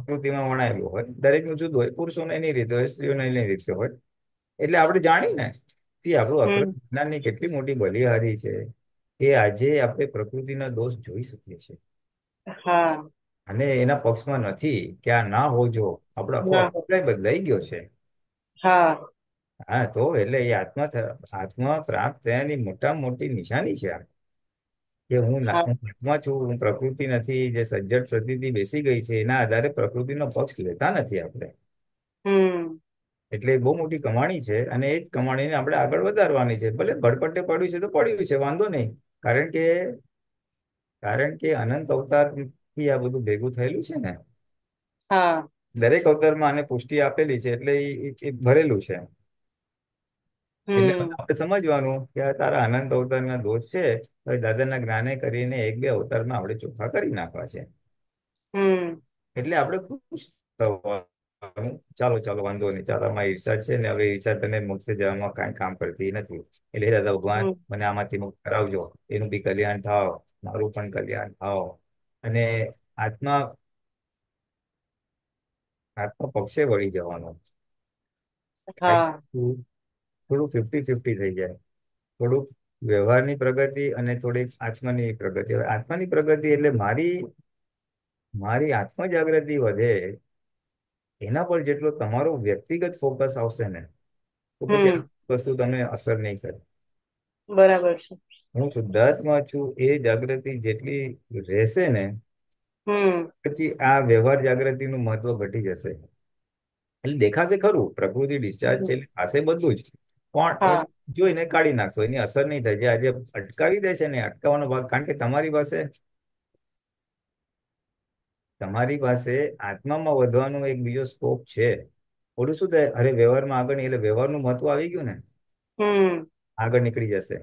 કૃતિમાં વણાયેલું હોય દરેકનું જુદું હોય પુરુષોને એની રીતે હોય સ્ત્રીઓને એની રીતે હોય એટલે આપણે જાણી ને તે આપણું અગ્રજ્ઞાનની કેટલી મોટી બલિહારી છે કે આજે આપણે પ્રકૃતિનો દોષ જોઈ શકીએ છીએ અને એના પક્ષમાં નથી કે આ ના હોજો આપણો અભિપ્રાય બદલાઈ ગયો છે હા તો એટલે એ આત્મા આત્મા પ્રાપ્ત થયાની મોટા મોટી નિશાની છે આ કે હું નાકમાં છું હું પ્રકૃતિ નથી જે સજ્જડ પ્રકૃતિ બેસી ગઈ છે એના આધારે પ્રકૃતિનો પક્ષ લેતા નથી આપણે એટલે બહુ મોટી કમાણી છે અને એ જ કમાણીને આપણે આગળ વધારવાની છે ભલે ભડપટે પડ્યું છે તો પડ્યું છે વાંધો નહીં કારણ કે કારણ કે અનંત અવતાર થી આ બધું ભેગું થયેલું છે ને દરેક અવતારમાં આને પુષ્ટિ આપેલી છે એટલે એ ભરેલું છે એટલે આપણે સમજવાનું કે આ તારા અનંત અવતારના દોષ છે હવે દાદાના જ્ઞાને કરીને એક બે અવતારમાં આપણે ચોખ્ખા કરી નાખવા છે એટલે આપણે ખુશ થવાનું ચાલો ચાલો વાંધો નહીં ચાલો આમાં ઈર્ષા છે ને હવે ઈર્ષા તને મોક્ષે જવામાં કાંઈ કામ કરતી નથી એટલે દાદા ભગવાન મને આમાંથી મુક્ત કરાવજો એનું બી કલ્યાણ થાવ મારું પણ કલ્યાણ થાવ અને આત્મા આત્મા પક્ષે વળી જવાનો થોડું ફિફ્ટી ફિફ્ટી થઈ જાય થોડુંક વ્યવહારની પ્રગતિ અને થોડીક આત્માની પ્રગતિ હવે આત્માની પ્રગતિ એટલે મારી મારી જાગૃતિ વધે એના પર જેટલો તમારો વ્યક્તિગત ફોકસ આવશે ને વસ્તુ તમને અસર નહીં કરે બરાબર છે હું શુદ્ધાત્મા છું એ જાગૃતિ જેટલી રહેશે ને પછી આ વ્યવહાર જાગૃતિનું મહત્વ ઘટી જશે એટલે દેખાશે ખરું પ્રકૃતિ ડિસ્ચાર્જ છે એટલે થશે બધું જ પણ જો એને કાઢી નાખશો એની અસર નહીં થાય જે આજે અટકાવી દે છે ને અટકાવવાનો ભાગ કારણ કે તમારી પાસે તમારી પાસે આત્મામાં વધવાનો એક બીજો સ્કોપ છે ઓલું શું થાય અરે વ્યવહારમાં આગળ નહીં એટલે વ્યવહારનું મહત્વ આવી ગયું ને આગળ નીકળી જશે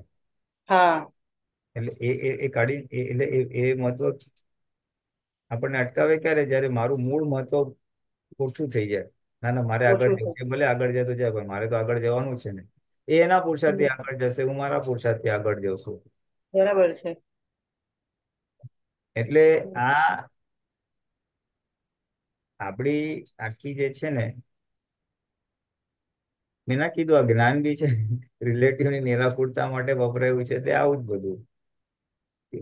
એટલે એ એ કાઢી એટલે એ મહત્વ આપણને અટકાવે ક્યારે જ્યારે મારું મૂળ મહત્વ ઓછું થઈ જાય ના ના મારે આગળ ભલે આગળ જાય તો જાય પણ મારે તો આગળ જવાનું છે ને એ એના પુરુષાર્થથી આગળ જશે હું મારા પુરુષાર્થથી આગળ જઉં છું બરાબર છે એટલે આ આપણી આખી જે છે ને મેં ના કીધું આ જ્ઞાન બી છે રિલેટિવની નિરાકુરતા માટે વપરાયું છે તે આવું જ બધું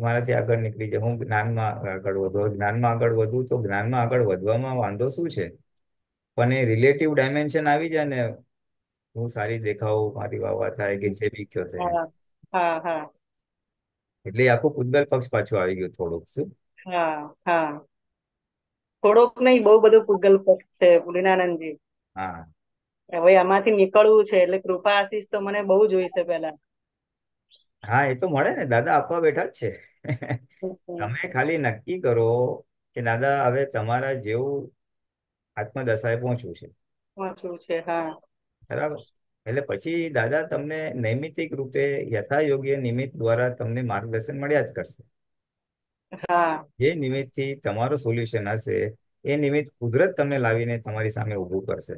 મારાથી આગળ નીકળી જાય હું જ્ઞાનમાં આગળ વધુ જ્ઞાનમાં આગળ વધું તો જ્ઞાનમાં આગળ વધવામાં વાંધો શું છે પણ એ રિલેટિવ ડાયમેન્શન આવી જાય ને હું સારી દેખાવ મારી વાહ થાય કે જે બી કયો
થાય
એટલે આખું પૂતગલ પક્ષ પાછું આવી ગયું થોડુંક
શું
થોડોક નહીં બહુ બધું પૂતગલ પક્ષ છે પુલિનાનંદજી હા હવે આમાંથી નીકળવું છે એટલે કૃપા આશીષ તો મને બહુ જોઈશે પેલા
હા એ તો મળે ને દાદા આપવા બેઠા જ છે તમે ખાલી નક્કી કરો કે દાદા હવે તમારા જેવું આત્મદશાએ પહોંચવું છે
પહોંચવું છે હા
બરાબર એટલે પછી દાદા તમને નૈમિતિક રૂપે યથાયોગ્ય નિમિત્ત દ્વારા તમને માર્ગદર્શન મળ્યા જ કરશે જે થી તમારો સોલ્યુશન હશે એ નિમિત્ત કુદરત તમને લાવીને તમારી સામે ઊભું કરશે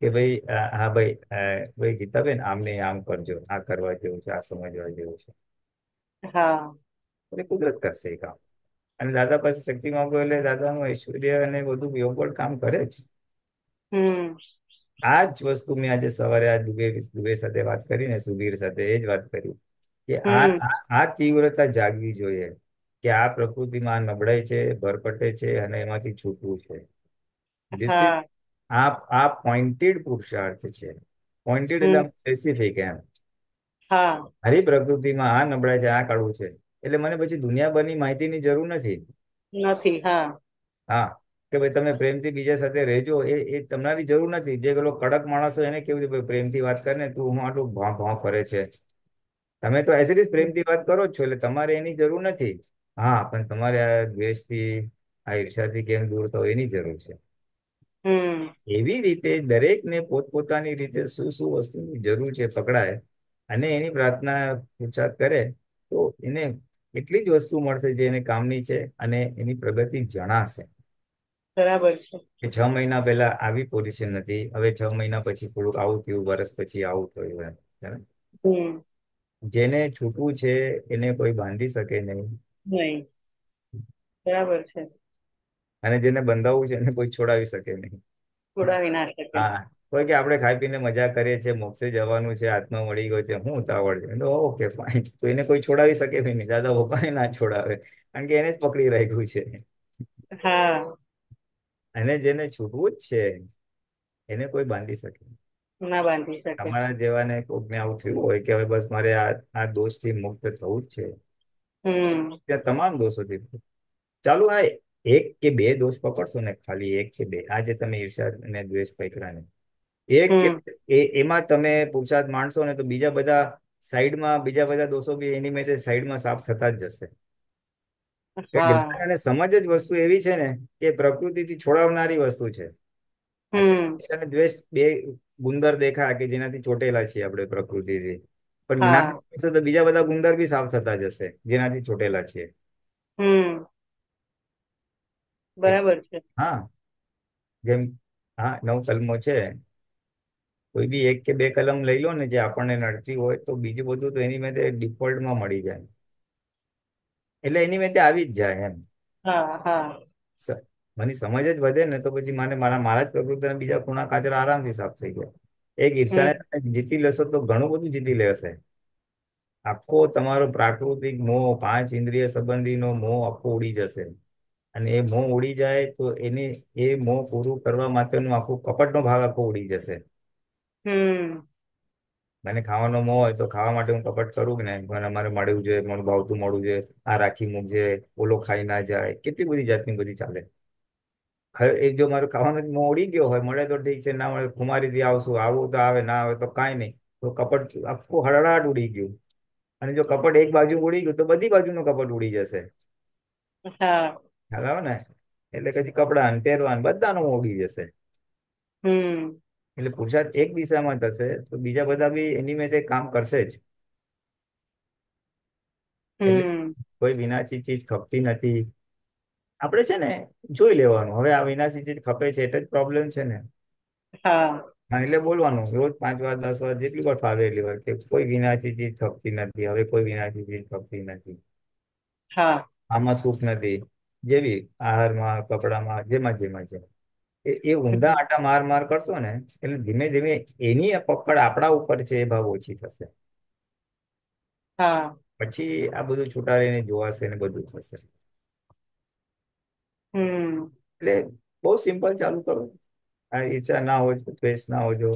કે ભાઈ હા ભાઈ ભાઈ ગીતાબેન આમ નહીં આમ કરજો આ કરવા જેવું છે આ સમજવા જેવું છે કુદરત કરશે એ કામ અને દાદા પાસે શક્તિ માંગો એટલે દાદાનું ઐશ્વર્ય અને બધું યોગવડ કામ કરે છે આ જ વસ્તુ મેં આજે સવારે આ દુબે દુબે સાથે વાત કરી ને સુબીર સાથે એ જ વાત કરી કે આ આ તીવ્રતા જાગવી જોઈએ કે આ પ્રકૃતિમાં નબળાઈ છે ભરપટે છે અને એમાંથી છૂટવું છે આ આ પોઇન્ટેડ પુરુષાર્થ છે પોઇન્ટેડ એટલે સ્પેસિફિક એમ મારી પ્રકૃતિમાં આ નબળાઈ છે આ કાઢવું છે એટલે મને પછી દુનિયાભરની માહિતીની જરૂર નથી નથી હા હા કે ભાઈ તમે પ્રેમથી બીજા સાથે રહેજો એ એ તમારી જરૂર નથી જે પેલો કડક માણસ હોય એને કેવું છે ભાઈ પ્રેમથી વાત કરે ને તું હું આટલું ભાં ભાં કરે છે તમે તો એઝ ઇટ ઇઝ પ્રેમથી વાત કરો છો એટલે તમારે એની જરૂર નથી હા પણ તમારે આ દ્વેષથી આ ઈર્ષાથી કેમ દૂર થવું એની જરૂર છે એવી રીતે દરેકને પોતપોતાની રીતે શું શું વસ્તુની જરૂર છે પકડાય અને એની પ્રાર્થના પૂછાત કરે તો એને એટલી જ વસ્તુ મળશે જે એને કામની છે અને એની પ્રગતિ જણાશે બરાબર છે છ મહિના પહેલા આવી પોઝિશન નથી હવે છ મહિના પછી થોડુંક આવું થયું વર્ષ પછી આવું થયું એમ જેને છૂટવું છે એને કોઈ બાંધી શકે નહીં બરાબર છે અને જેને બંધાવવું છે એને કોઈ છોડાવી શકે નહીં
છોડાવી ના શકે
હા કોઈ કે આપણે ખાઈ પીને મજા કરીએ છીએ મોક્ષે જવાનું છે આત્મા મળી ગયો છે હું ઉતાવળ છે ઓકે ફાઇન તો એને કોઈ છોડાવી શકે નહીં દાદા ભગવાન ના છોડાવે કારણ કે એને જ પકડી રાખ્યું છે હા અને જેને છૂટવું જ છે એને કોઈ બાંધી શકે
ના બાંધી શકે તમારા
જેવાને કોકને આવું થયું હોય કે હવે બસ મારે આ આ થી મુક્ત થવું જ છે ત્યાં તમામ દોષોથી ચાલુ આ એક કે બે દોષ પકડશો ને ખાલી એક કે બે આજે તમે ઈર્ષા અને દ્વેષ પકડા ને એક કે એમાં તમે પુરુષાર્થ માણશો ને તો બીજા બધા સાઈડમાં બીજા બધા દોષો બી એની મેં સાઈડમાં સાફ થતા જ જશે અને સમજ જ વસ્તુ એવી છે ને કે પ્રકૃતિથી છોડાવનારી વસ્તુ છે અને દ્વેષ બે ગુંદર દેખા કે જેનાથી ચોટેલા છીએ આપણે પ્રકૃતિથી પણ જ્ઞાન તો બીજા બધા ગુંદર બી સાફ થતા જશે જેનાથી ચોટેલા છીએ બરાબર છે હા જેમ હા નવ કલમો છે કોઈ બી એક કે બે કલમ લઈ લો ને જે આપણને નડતી હોય તો બીજું બધું તો એની મેં ડિફોલ્ટમાં મળી જાય એટલે એની મેં આવી જ જાય એમ મને સમજ જ વધે ને તો પછી મને મારા મારા જ પ્રકૃતિના બીજા ખૂણા કાચરા આરામથી સાફ થઈ ગયા એક ઈર્ષાને તમે જીતી લેશો તો ઘણું બધું જીતી લેશે આખો તમારો પ્રાકૃતિક મોહ પાંચ ઇન્દ્રિય સંબંધીનો મોહ આખો ઉડી જશે અને એ મોં ઉડી જાય તો એને એ મોં પૂરું કરવા માટેનું આખું કપટનો ભાગ આખો ઉડી જશે મને ખાવાનો મો હોય તો ખાવા માટે હું કપટ કરું ને મને મારે મળ્યું છે મને ભાવતું મળવું છે આ રાખી મૂકજે ઓલો ખાઈ ના જાય કેટલી બધી જાતની બધી ચાલે એ જો મારે ખાવાનો મો ઉડી ગયો હોય મળે તો ઠીક છે ના મળે ખુમારીથી આવશું આવું તો આવે ના આવે તો કાંઈ નહીં તો કપટ આખું હળહળાટ ઉડી ગયું અને જો કપટ એક બાજુ ઉડી ગયું તો બધી બાજુનું કપટ ઉડી જશે ખ્યાલ આવે ને એટલે પછી કપડાં પહેરવાનું બધાનું ઉડી જશે હમ એટલે પુરુષાર્થ એક દિશામાં થશે તો બીજા બધા બી એની મેં કામ કરશે જ કોઈ વિનાશી ચીજ ખપતી નથી આપણે છે ને જોઈ લેવાનું હવે આ વિનાશી ચીજ ખપે છે એટલે જ પ્રોબ્લેમ છે ને એટલે બોલવાનું રોજ પાંચ વાર દસ વાર જેટલી વાર ફાવે એટલી વાર કે કોઈ વિનાશી ચીજ ખપતી નથી હવે કોઈ વિનાશી ચીજ ખપતી નથી આમાં સુખ નથી જેવી આહારમાં કપડામાં જેમાં જેમાં છે એ ઊંધા આટા માર માર કરશો ને એટલે ધીમે ધીમે એની પકડ આપણા ઉપર છે એ ભાવ ઓછી થશે પછી આ બધું છૂટા રહીને જોવાશે ને બધું થશે હમ એટલે બહુ સિમ્પલ ચાલુ કરો ઈચ્છા ના હોય દ્વેષ ના હોજો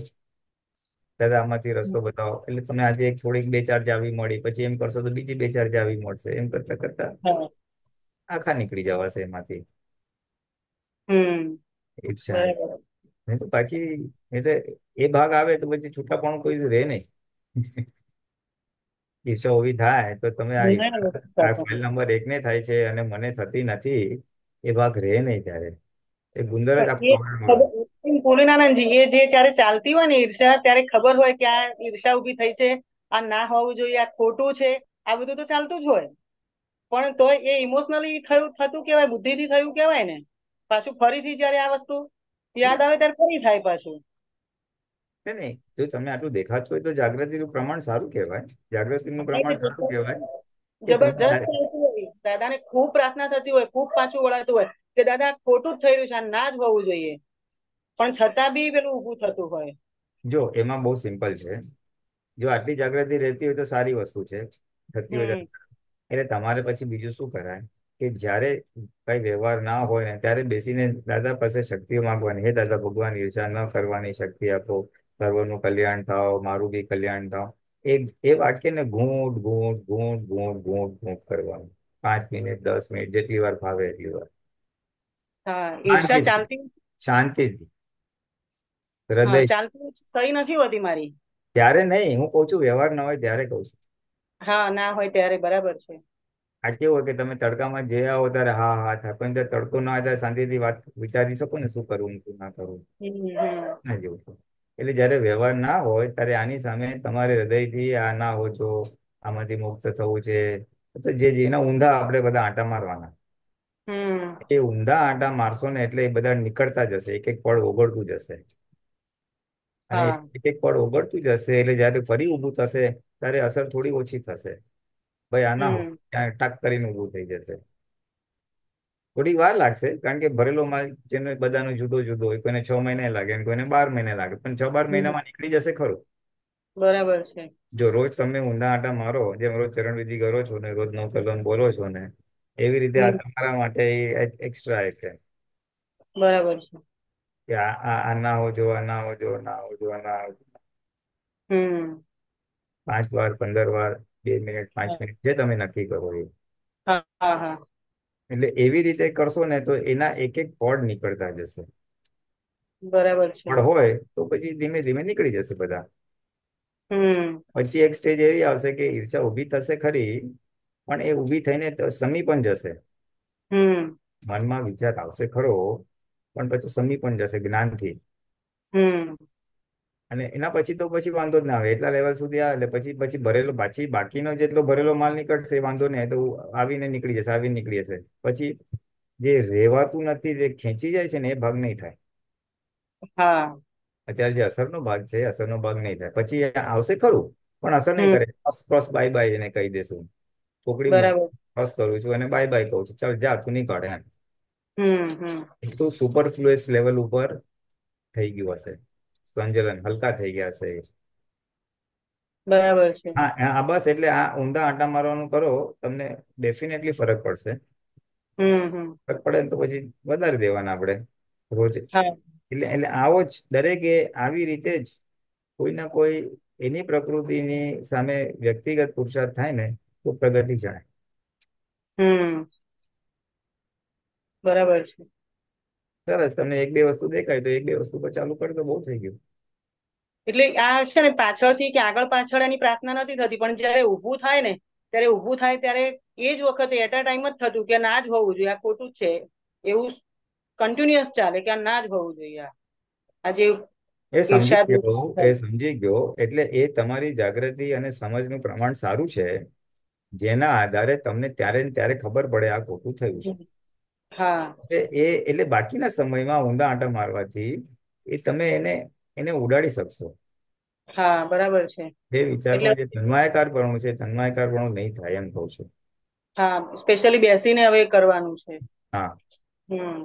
દાદા આમાંથી રસ્તો બતાવો એટલે તમને આજે એક થોડીક બે ચાર જાવી મળી પછી એમ કરશો તો બીજી બે ચાર જાવી મળશે એમ કરતા કરતા આખા નીકળી જવાશે એમાંથી હમ ઈચ્છા
નહીં
તો બાકી એટલે એ ભાગ આવે તો પછી છૂટા પણ કોઈ રહે નહીં ઈર્ષા ઓવી થાય તો તમે આ ફાઇલ નંબર એક ને થાય છે અને મને થતી નથી એ ભાગ રહે નહીં ત્યારે એ ગુંદર
જ પૂર્ણાનંદજી એ જે ત્યારે ચાલતી હોય ને ઈર્ષા ત્યારે ખબર હોય કે આ ઈર્ષા ઉભી થઈ છે આ ના હોવું જોઈએ આ ખોટું છે આ બધું તો ચાલતું જ હોય પણ તો એ ઇમોશનલી થયું થતું કેવાય બુદ્ધિથી થયું કેવાય ને પાછું ફરીથી જ્યારે આ વસ્તુ યાદ આવે ત્યારે ફરી થાય
પાછું નહીં નહીં જો તમને આટલું દેખાતું હોય તો જાગૃતિનું પ્રમાણ સારું કહેવાય નું પ્રમાણ સારું કહેવાય
જબરજસ્ત દાદાને ખૂબ પ્રાર્થના થતી હોય ખૂબ પાછું વળાતું હોય કે દાદા ખોટું જ થઈ રહ્યું છે આ ના જ હોવું જોઈએ પણ છતાં બી પેલું ઊભું થતું હોય
જો એમાં બહુ સિમ્પલ છે જો આટલી જાગૃતિ રહેતી હોય તો સારી વસ્તુ છે થતી હોય એટલે તમારે પછી બીજું શું કરાય કે જ્યારે કઈ વ્યવહાર ના હોય ને ત્યારે બેસીને દાદા પાસે શક્તિઓ માંગવાની હે દાદા ભગવાન ઈર્ષા ન કરવાની શક્તિ આપો સર્વનું કલ્યાણ થાવ મારું બી કલ્યાણ થાવ એ એ વાક્યને ઘૂંટ ઘૂંટ ઘૂંટ ઘૂંટ ઘૂંટ ઘૂંટ કરવાનું પાંચ મિનિટ દસ મિનિટ જેટલી વાર ફાવે એટલી વાર શાંતિથી હૃદય
કઈ નથી હોતી મારી
ત્યારે નહીં હું કઉ છું વ્યવહાર ના હોય ત્યારે કઉ છું
હા ના હોય ત્યારે બરાબર છે
કેવું હોય કે તમે તડકામાં જે આવો ત્યારે હા હા થાય પણ જ્યારે તડકો ના થાય શાંતિથી વાત વિચારી શકો ને શું કરવું શું ના કરવું ના જેવું એટલે જયારે વ્યવહાર ના હોય ત્યારે આની સામે તમારે હૃદયથી આ ના હોજો આમાંથી મુક્ત થવું છે તો જે એના ઊંધા આપણે બધા આંટા મારવાના એ ઊંધા આંટા મારશો ને એટલે એ બધા નીકળતા જશે એક એક પળ ઓગળતું જશે એક એક પળ ઓગળતું જશે એટલે જયારે ફરી ઊભું થશે ત્યારે અસર થોડી ઓછી થશે ભાઈ આના ક્યાં ટક કરીને ઊભું થઈ જશે થોડીક વાર લાગશે કારણ કે ભરેલો માલ જેને બધાનો જુદો જુદો હોય કોઈને છ મહિને લાગે કોઈને બાર મહિને લાગે પણ છ બાર મહિનામાં નીકળી જશે ખરું બરાબર છે જો રોજ તમે ઊંધા આટા મારો જેમ રોજ વિધિ કરો છો ને રોજ નવ કલમ બોલો છો ને એવી રીતે આ તમારા માટે એક્સ્ટ્રા એક બરાબર છે કે આ આ ના હોજો આ ના હો જો ના હોજો આ ના હોજો પાંચ વાર પંદર વાર બે મિનિટ પાંચ મિનિટ જે તમે નક્કી કરો એ એટલે એવી રીતે કરશો ને તો એના એક એક પોડ નીકળતા જશે
બરાબર છે પણ હોય
તો પછી ધીમે ધીમે નીકળી જશે બધા પછી એક સ્ટેજ એવી આવશે કે ઈર્ષા ઉભી થશે ખરી પણ એ ઉભી થઈને સમી પણ જશે મનમાં વિચાર આવશે ખરો પણ પછી સમી પણ જશે જ્ઞાનથી અને એના પછી તો પછી વાંધો જ ના આવે એટલા લેવલ સુધી આવે એટલે પછી પછી ભરેલો પાછી બાકીનો જેટલો ભરેલો માલ નીકળશે વાંધો નહીં તો આવીને નીકળી જશે આવીને નીકળી જશે પછી જે રહેવાતું નથી જે ખેંચી જાય છે ને એ ભાગ નહીં થાય હા અત્યારે જે અસરનો ભાગ છે અસરનો ભાગ નહીં થાય પછી આવશે ખરું પણ અસર નહીં કરે ક્રોસ ક્રોસ બાય બાય એને કહી દેશું કોકડી ક્રોસ કરું છું અને બાય બાય કહું છું ચાલ જા તું નીકળે એમ તો સુપર ફ્લુએસ લેવલ ઉપર થઈ ગયું હશે સંજલન હલકા થઈ ગયા છે બરાબર છે હા બસ એટલે આ ઊંધા આટા મારવાનું કરો તમને ડેફિનેટલી ફરક પડશે ફરક પડે તો પછી વધારી દેવાના આપણે રોજ
એટલે
એટલે આવો જ દરેકે આવી રીતે જ કોઈ ના કોઈ એની પ્રકૃતિની સામે વ્યક્તિગત પુરુષાર્થ થાય ને તો પ્રગતિ જણાય બરાબર છે સરસ તમને એક બે વસ્તુ દેખાય તો એક બે વસ્તુ પર ચાલુ કરો તો
બહુ થઈ ગયું
એટલે આ છે ને પાછળથી કે આગળ પાછળ એની પ્રાર્થના નથી થતી પણ જ્યારે ઊભું થાય ને ત્યારે ઉભું થાય ત્યારે એ જ વખતે એટ અ ટાઈમ જ થતું કે ના જ હોવું જોઈએ આ ખોટું છે એવું કન્ટિન્યુઅસ ચાલે કે આ ના જ હોવું જોઈએ આ જે
એ સમજી ગયો એ સમજી ગયો એટલે એ તમારી જાગૃતિ અને સમજનું પ્રમાણ સારું છે જેના આધારે તમને ત્યારે ને ત્યારે ખબર પડે આ ખોટું થયું છે એટલે બાકીના સમયમાં ઊંધા આંટા મારવાથી એ તમે એને એને ઉડાડી શકશો
હા બરાબર છે
જે વિચારમાં જે ધન્માયકારપણું છે ધન્માયકારપણું નહીં થાય એમ કહું છું
હા સ્પેશિયલી બેસીને હવે કરવાનું છે હા હમ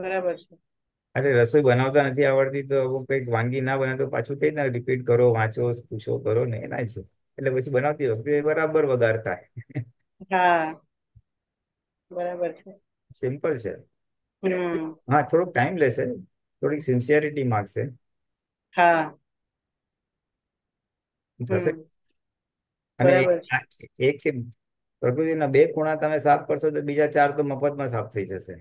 બરાબર છે
અરે રસોઈ બનાવતા નથી આવડતી તો હવે કંઈક વાનગી ના બને તો પાછું કઈ ના રિપીટ કરો વાંચો પૂછો કરો ને એના છે એટલે પછી બનાવતી વખતે બરાબર વગાડતા
હા બરાબર છે
સિમ્પલ છે હા થોડોક ટાઈમ લેશે થોડીક સિન્સિયરિટી માંગશે હા થશે અને એક પ્રકૃતિના બે ખૂણા તમે સાફ કરશો તો બીજા ચાર તો મફતમાં સાફ થઈ જશે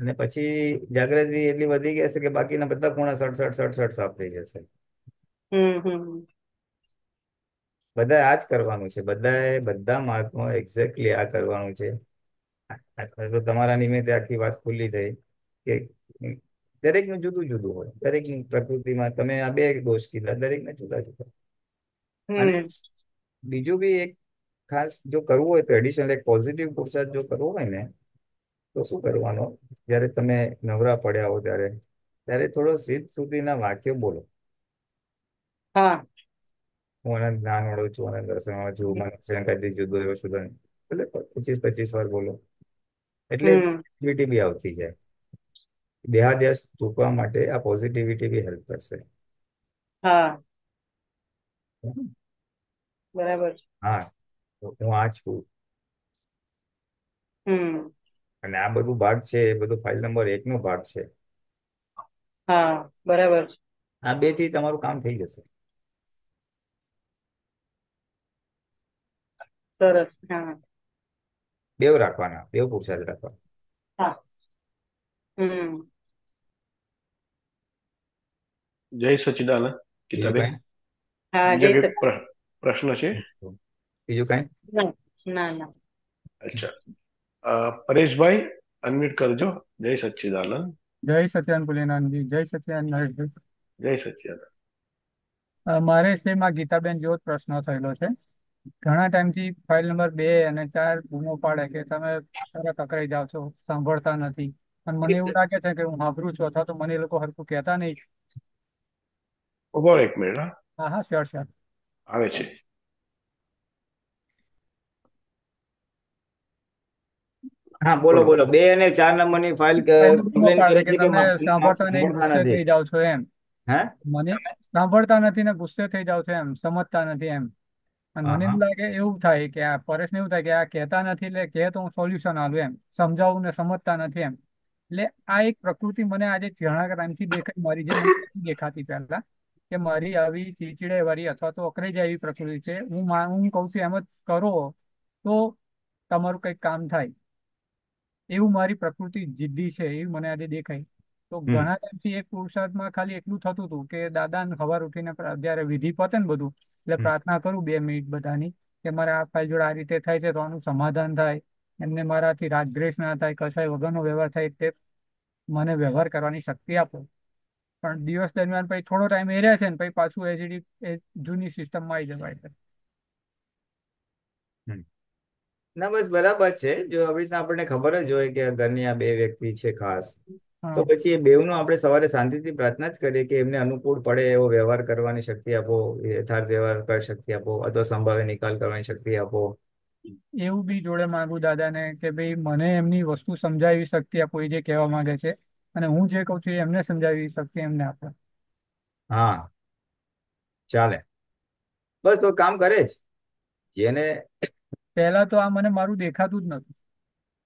અને પછી જાગૃતિ એટલી વધી ગઈ છે કે બાકીના બધા ખૂણા સડસઠ સડસઠ સાફ થઈ જશે હમ હમ બધા આ જ કરવાનું છે બધાએ બધા મહાત્મા એક્ઝેક્ટલી આ કરવાનું છે તો તમારા નિમિત્તે આખી વાત ખુલ્લી થઈ કે દરેકનું જુદું જુદું હોય દરેકની પ્રકૃતિમાં તમે આ બે દોષ કીધા દરેકને જુદા જુદા અને બીજું બી એક ખાસ જો કરવું હોય તો એડિશનલ એક પોઝિટિવ પુરુષાર્થ જો કરવો હોય ને તો શું કરવાનો જ્યારે તમે નવરા પડ્યા હો ત્યારે ત્યારે થોડો સિદ્ધ સુધીના વાક્યો બોલો હા હું આનંદ જ્ઞાન મળું છું આનંદ રસમાં છું મને શંકાથી જુદો એવો સુધન એટલે પચીસ પચીસ વાર બોલો એટલે પોઝિટિવિટી બી આવતી જાય દેહાદ્યાસ તૂટવા માટે આ પોઝિટિવિટી બી હેલ્પ કરશે હા બરાબર હા હું આ છું હમ અને આ બધું ભાગ છે એ બધું ફાઇલ નંબર એક નો ભાગ છે હા બરાબર આ બે થી તમારું કામ થઈ જશે સરસ હા બેવ રાખવાના બેવ પુરુષાર્થ રાખવાના
હા હમ
જય સચિદાનંદ
જય સચિદાનંદ પ્રશ્ન છે બીજું
કાંઈ
પરેશભાઈ અનમ્યુટ કરજો જય સચ્ચિદાનંદ
જય સત્યાન પુલેનાનજી જય સત્યાન
જય સચ્ચિદાનંદ
મારે સેમાં ગીતાબેન જેવો પ્રશ્ન થયેલો છે ઘણા ટાઈમથી ફાઇલ નંબર બે અને ચાર બૂમો પાડે કે તમે તરત અકળાઈ જાઓ છો સાંભળતા નથી અને મને એવું લાગે છે કે હું સાંભળું છું અથવા તો મને એ લોકો હરખું કહેતા નહીં એક મિનિટ હા હા શ્યોર શ્યોર
આવે છે હા બોલો બોલો બે અને ચાર નંબરની ફાઇલ તમે
સાંભળતા નથી ને ગુસ્સે થઈ જાવ છો એમ સમજતા નથી એમ અને હા મને હા એવું લાગે એવું થાય કે આ પરેશને એવું થાય કે આ કહેતા નથી એટલે કહે તો હું સોલ્યુશન આલું એમ સમજાવું ને સમજતા નથી એમ એટલે આ એક પ્રકૃતિ મને આજે ઘણા ટાઈમથી દેખાઈ મારી જે દેખાતી પહેલા કે મારી આવી ચીચડે વાળી અથવા તો અકળાઈ એવી પ્રકૃતિ છે હું મા- હું કહું છું એમ જ કરો તો તમારું કંઈક કામ થાય એવું મારી પ્રકૃતિ જિદ્દી છે એવું મને આજે દેખાય તો ઘણા ટાઈમથી એક પુરુષાર્થમાં ખાલી એટલું થતું હતું કે દાદાને સવાર ઉઠીને જયારે વિધિ પતે ને બધું એટલે પ્રાર્થના કરું બે મિનિટ બધાની કે મારે આ ભાઈ જોડે આ રીતે થાય છે તો આનું સમાધાન થાય એમને મારાથી રાગદ્વેષ ના થાય કસાય વગરનો વ્યવહાર થાય તે મને વ્યવહાર કરવાની શક્તિ આપો પણ દિવસ દરમિયાન પછી થોડો ટાઈમ એ રહે છે ને પછી પાછું એસીડી એ જૂની સિસ્ટમમાં આવી જવાય છે ના
બસ બરાબર છે જો હવે આપણને ખબર જ હોય કે ઘરની આ બે વ્યક્તિ છે ખાસ તો પછી એ બેવનો આપણે સવારે શાંતિથી પ્રાર્થના જ કરીએ કે એમને અનુકૂળ પડે એવો વ્યવહાર કરવાની શક્તિ આપો યથાર્થ વ્યવહાર કર શક્તિ આપો અથવા સંભાવે નિકાલ કરવાની શક્તિ આપો
એવું બી જોડે માંગુ દાદાને કે ભાઈ મને એમની વસ્તુ સમજાવી શક્તિ આપો એ જે કહેવા માંગે છે અને હું જે કઉ છું એમને સમજાવી શક્તિ એમને આપો હા ચાલે
બસ તો કામ કરે જ જેને
પહેલા તો આ મને મારું દેખાતું જ નથી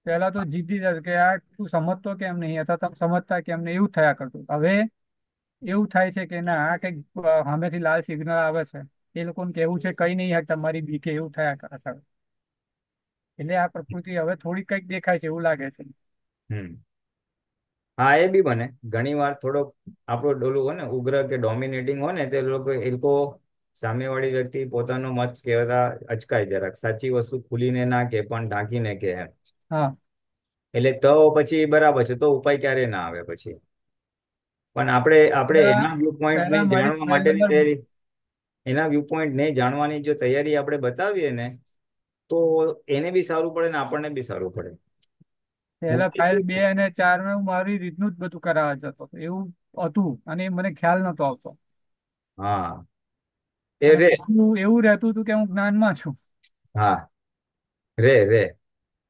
પહેલા તો જીતી જતો કે આ તું સમજતો કેમ નહીં અથવા તમે સમજતા કેમ નહીં એવું થયા કરતું હવે એવું થાય છે કે ના આ કઈક સામેથી લાલ સિગ્નલ આવે છે એ લોકોને કેવું છે કઈ નહીં તમારી બી એવું થયા કરે છે એટલે આ પ્રકૃતિ હવે થોડી કઈક દેખાય છે એવું લાગે છે
હા એ બી બને ઘણી વાર થોડોક આપણો ડોલું હોય ને ઉગ્ર કે ડોમિનેટિંગ હોય ને તે લોકો એ લોકો સામેવાળી વ્યક્તિ પોતાનો મત કહેવાતા અચકાય જરાક સાચી વસ્તુ ખુલીને ના કે પણ ઢાંકીને કે એમ હા એટલે તો પછી બરાબર છે તો ઉપાય ક્યારે ના આવે પછી પણ આપણે આપણે એના વ્યૂ પોઈન્ટ ને જાણવા માટેની તૈયારી એના વ્યૂ પોઈન્ટ ને જાણવાની જો તૈયારી આપણે બતાવીએ ને તો એને બી સારું પડે ને આપણને બી સારું પડે
પહેલા ફાઇલ બે અને ચાર માં હું મારી રીતનું જ બધું કરાવવા જતો એવું હતું અને મને ખ્યાલ નતો આવતો હા એ રે એવું રહેતું હતું કે હું જ્ઞાનમાં છું
હા રે રે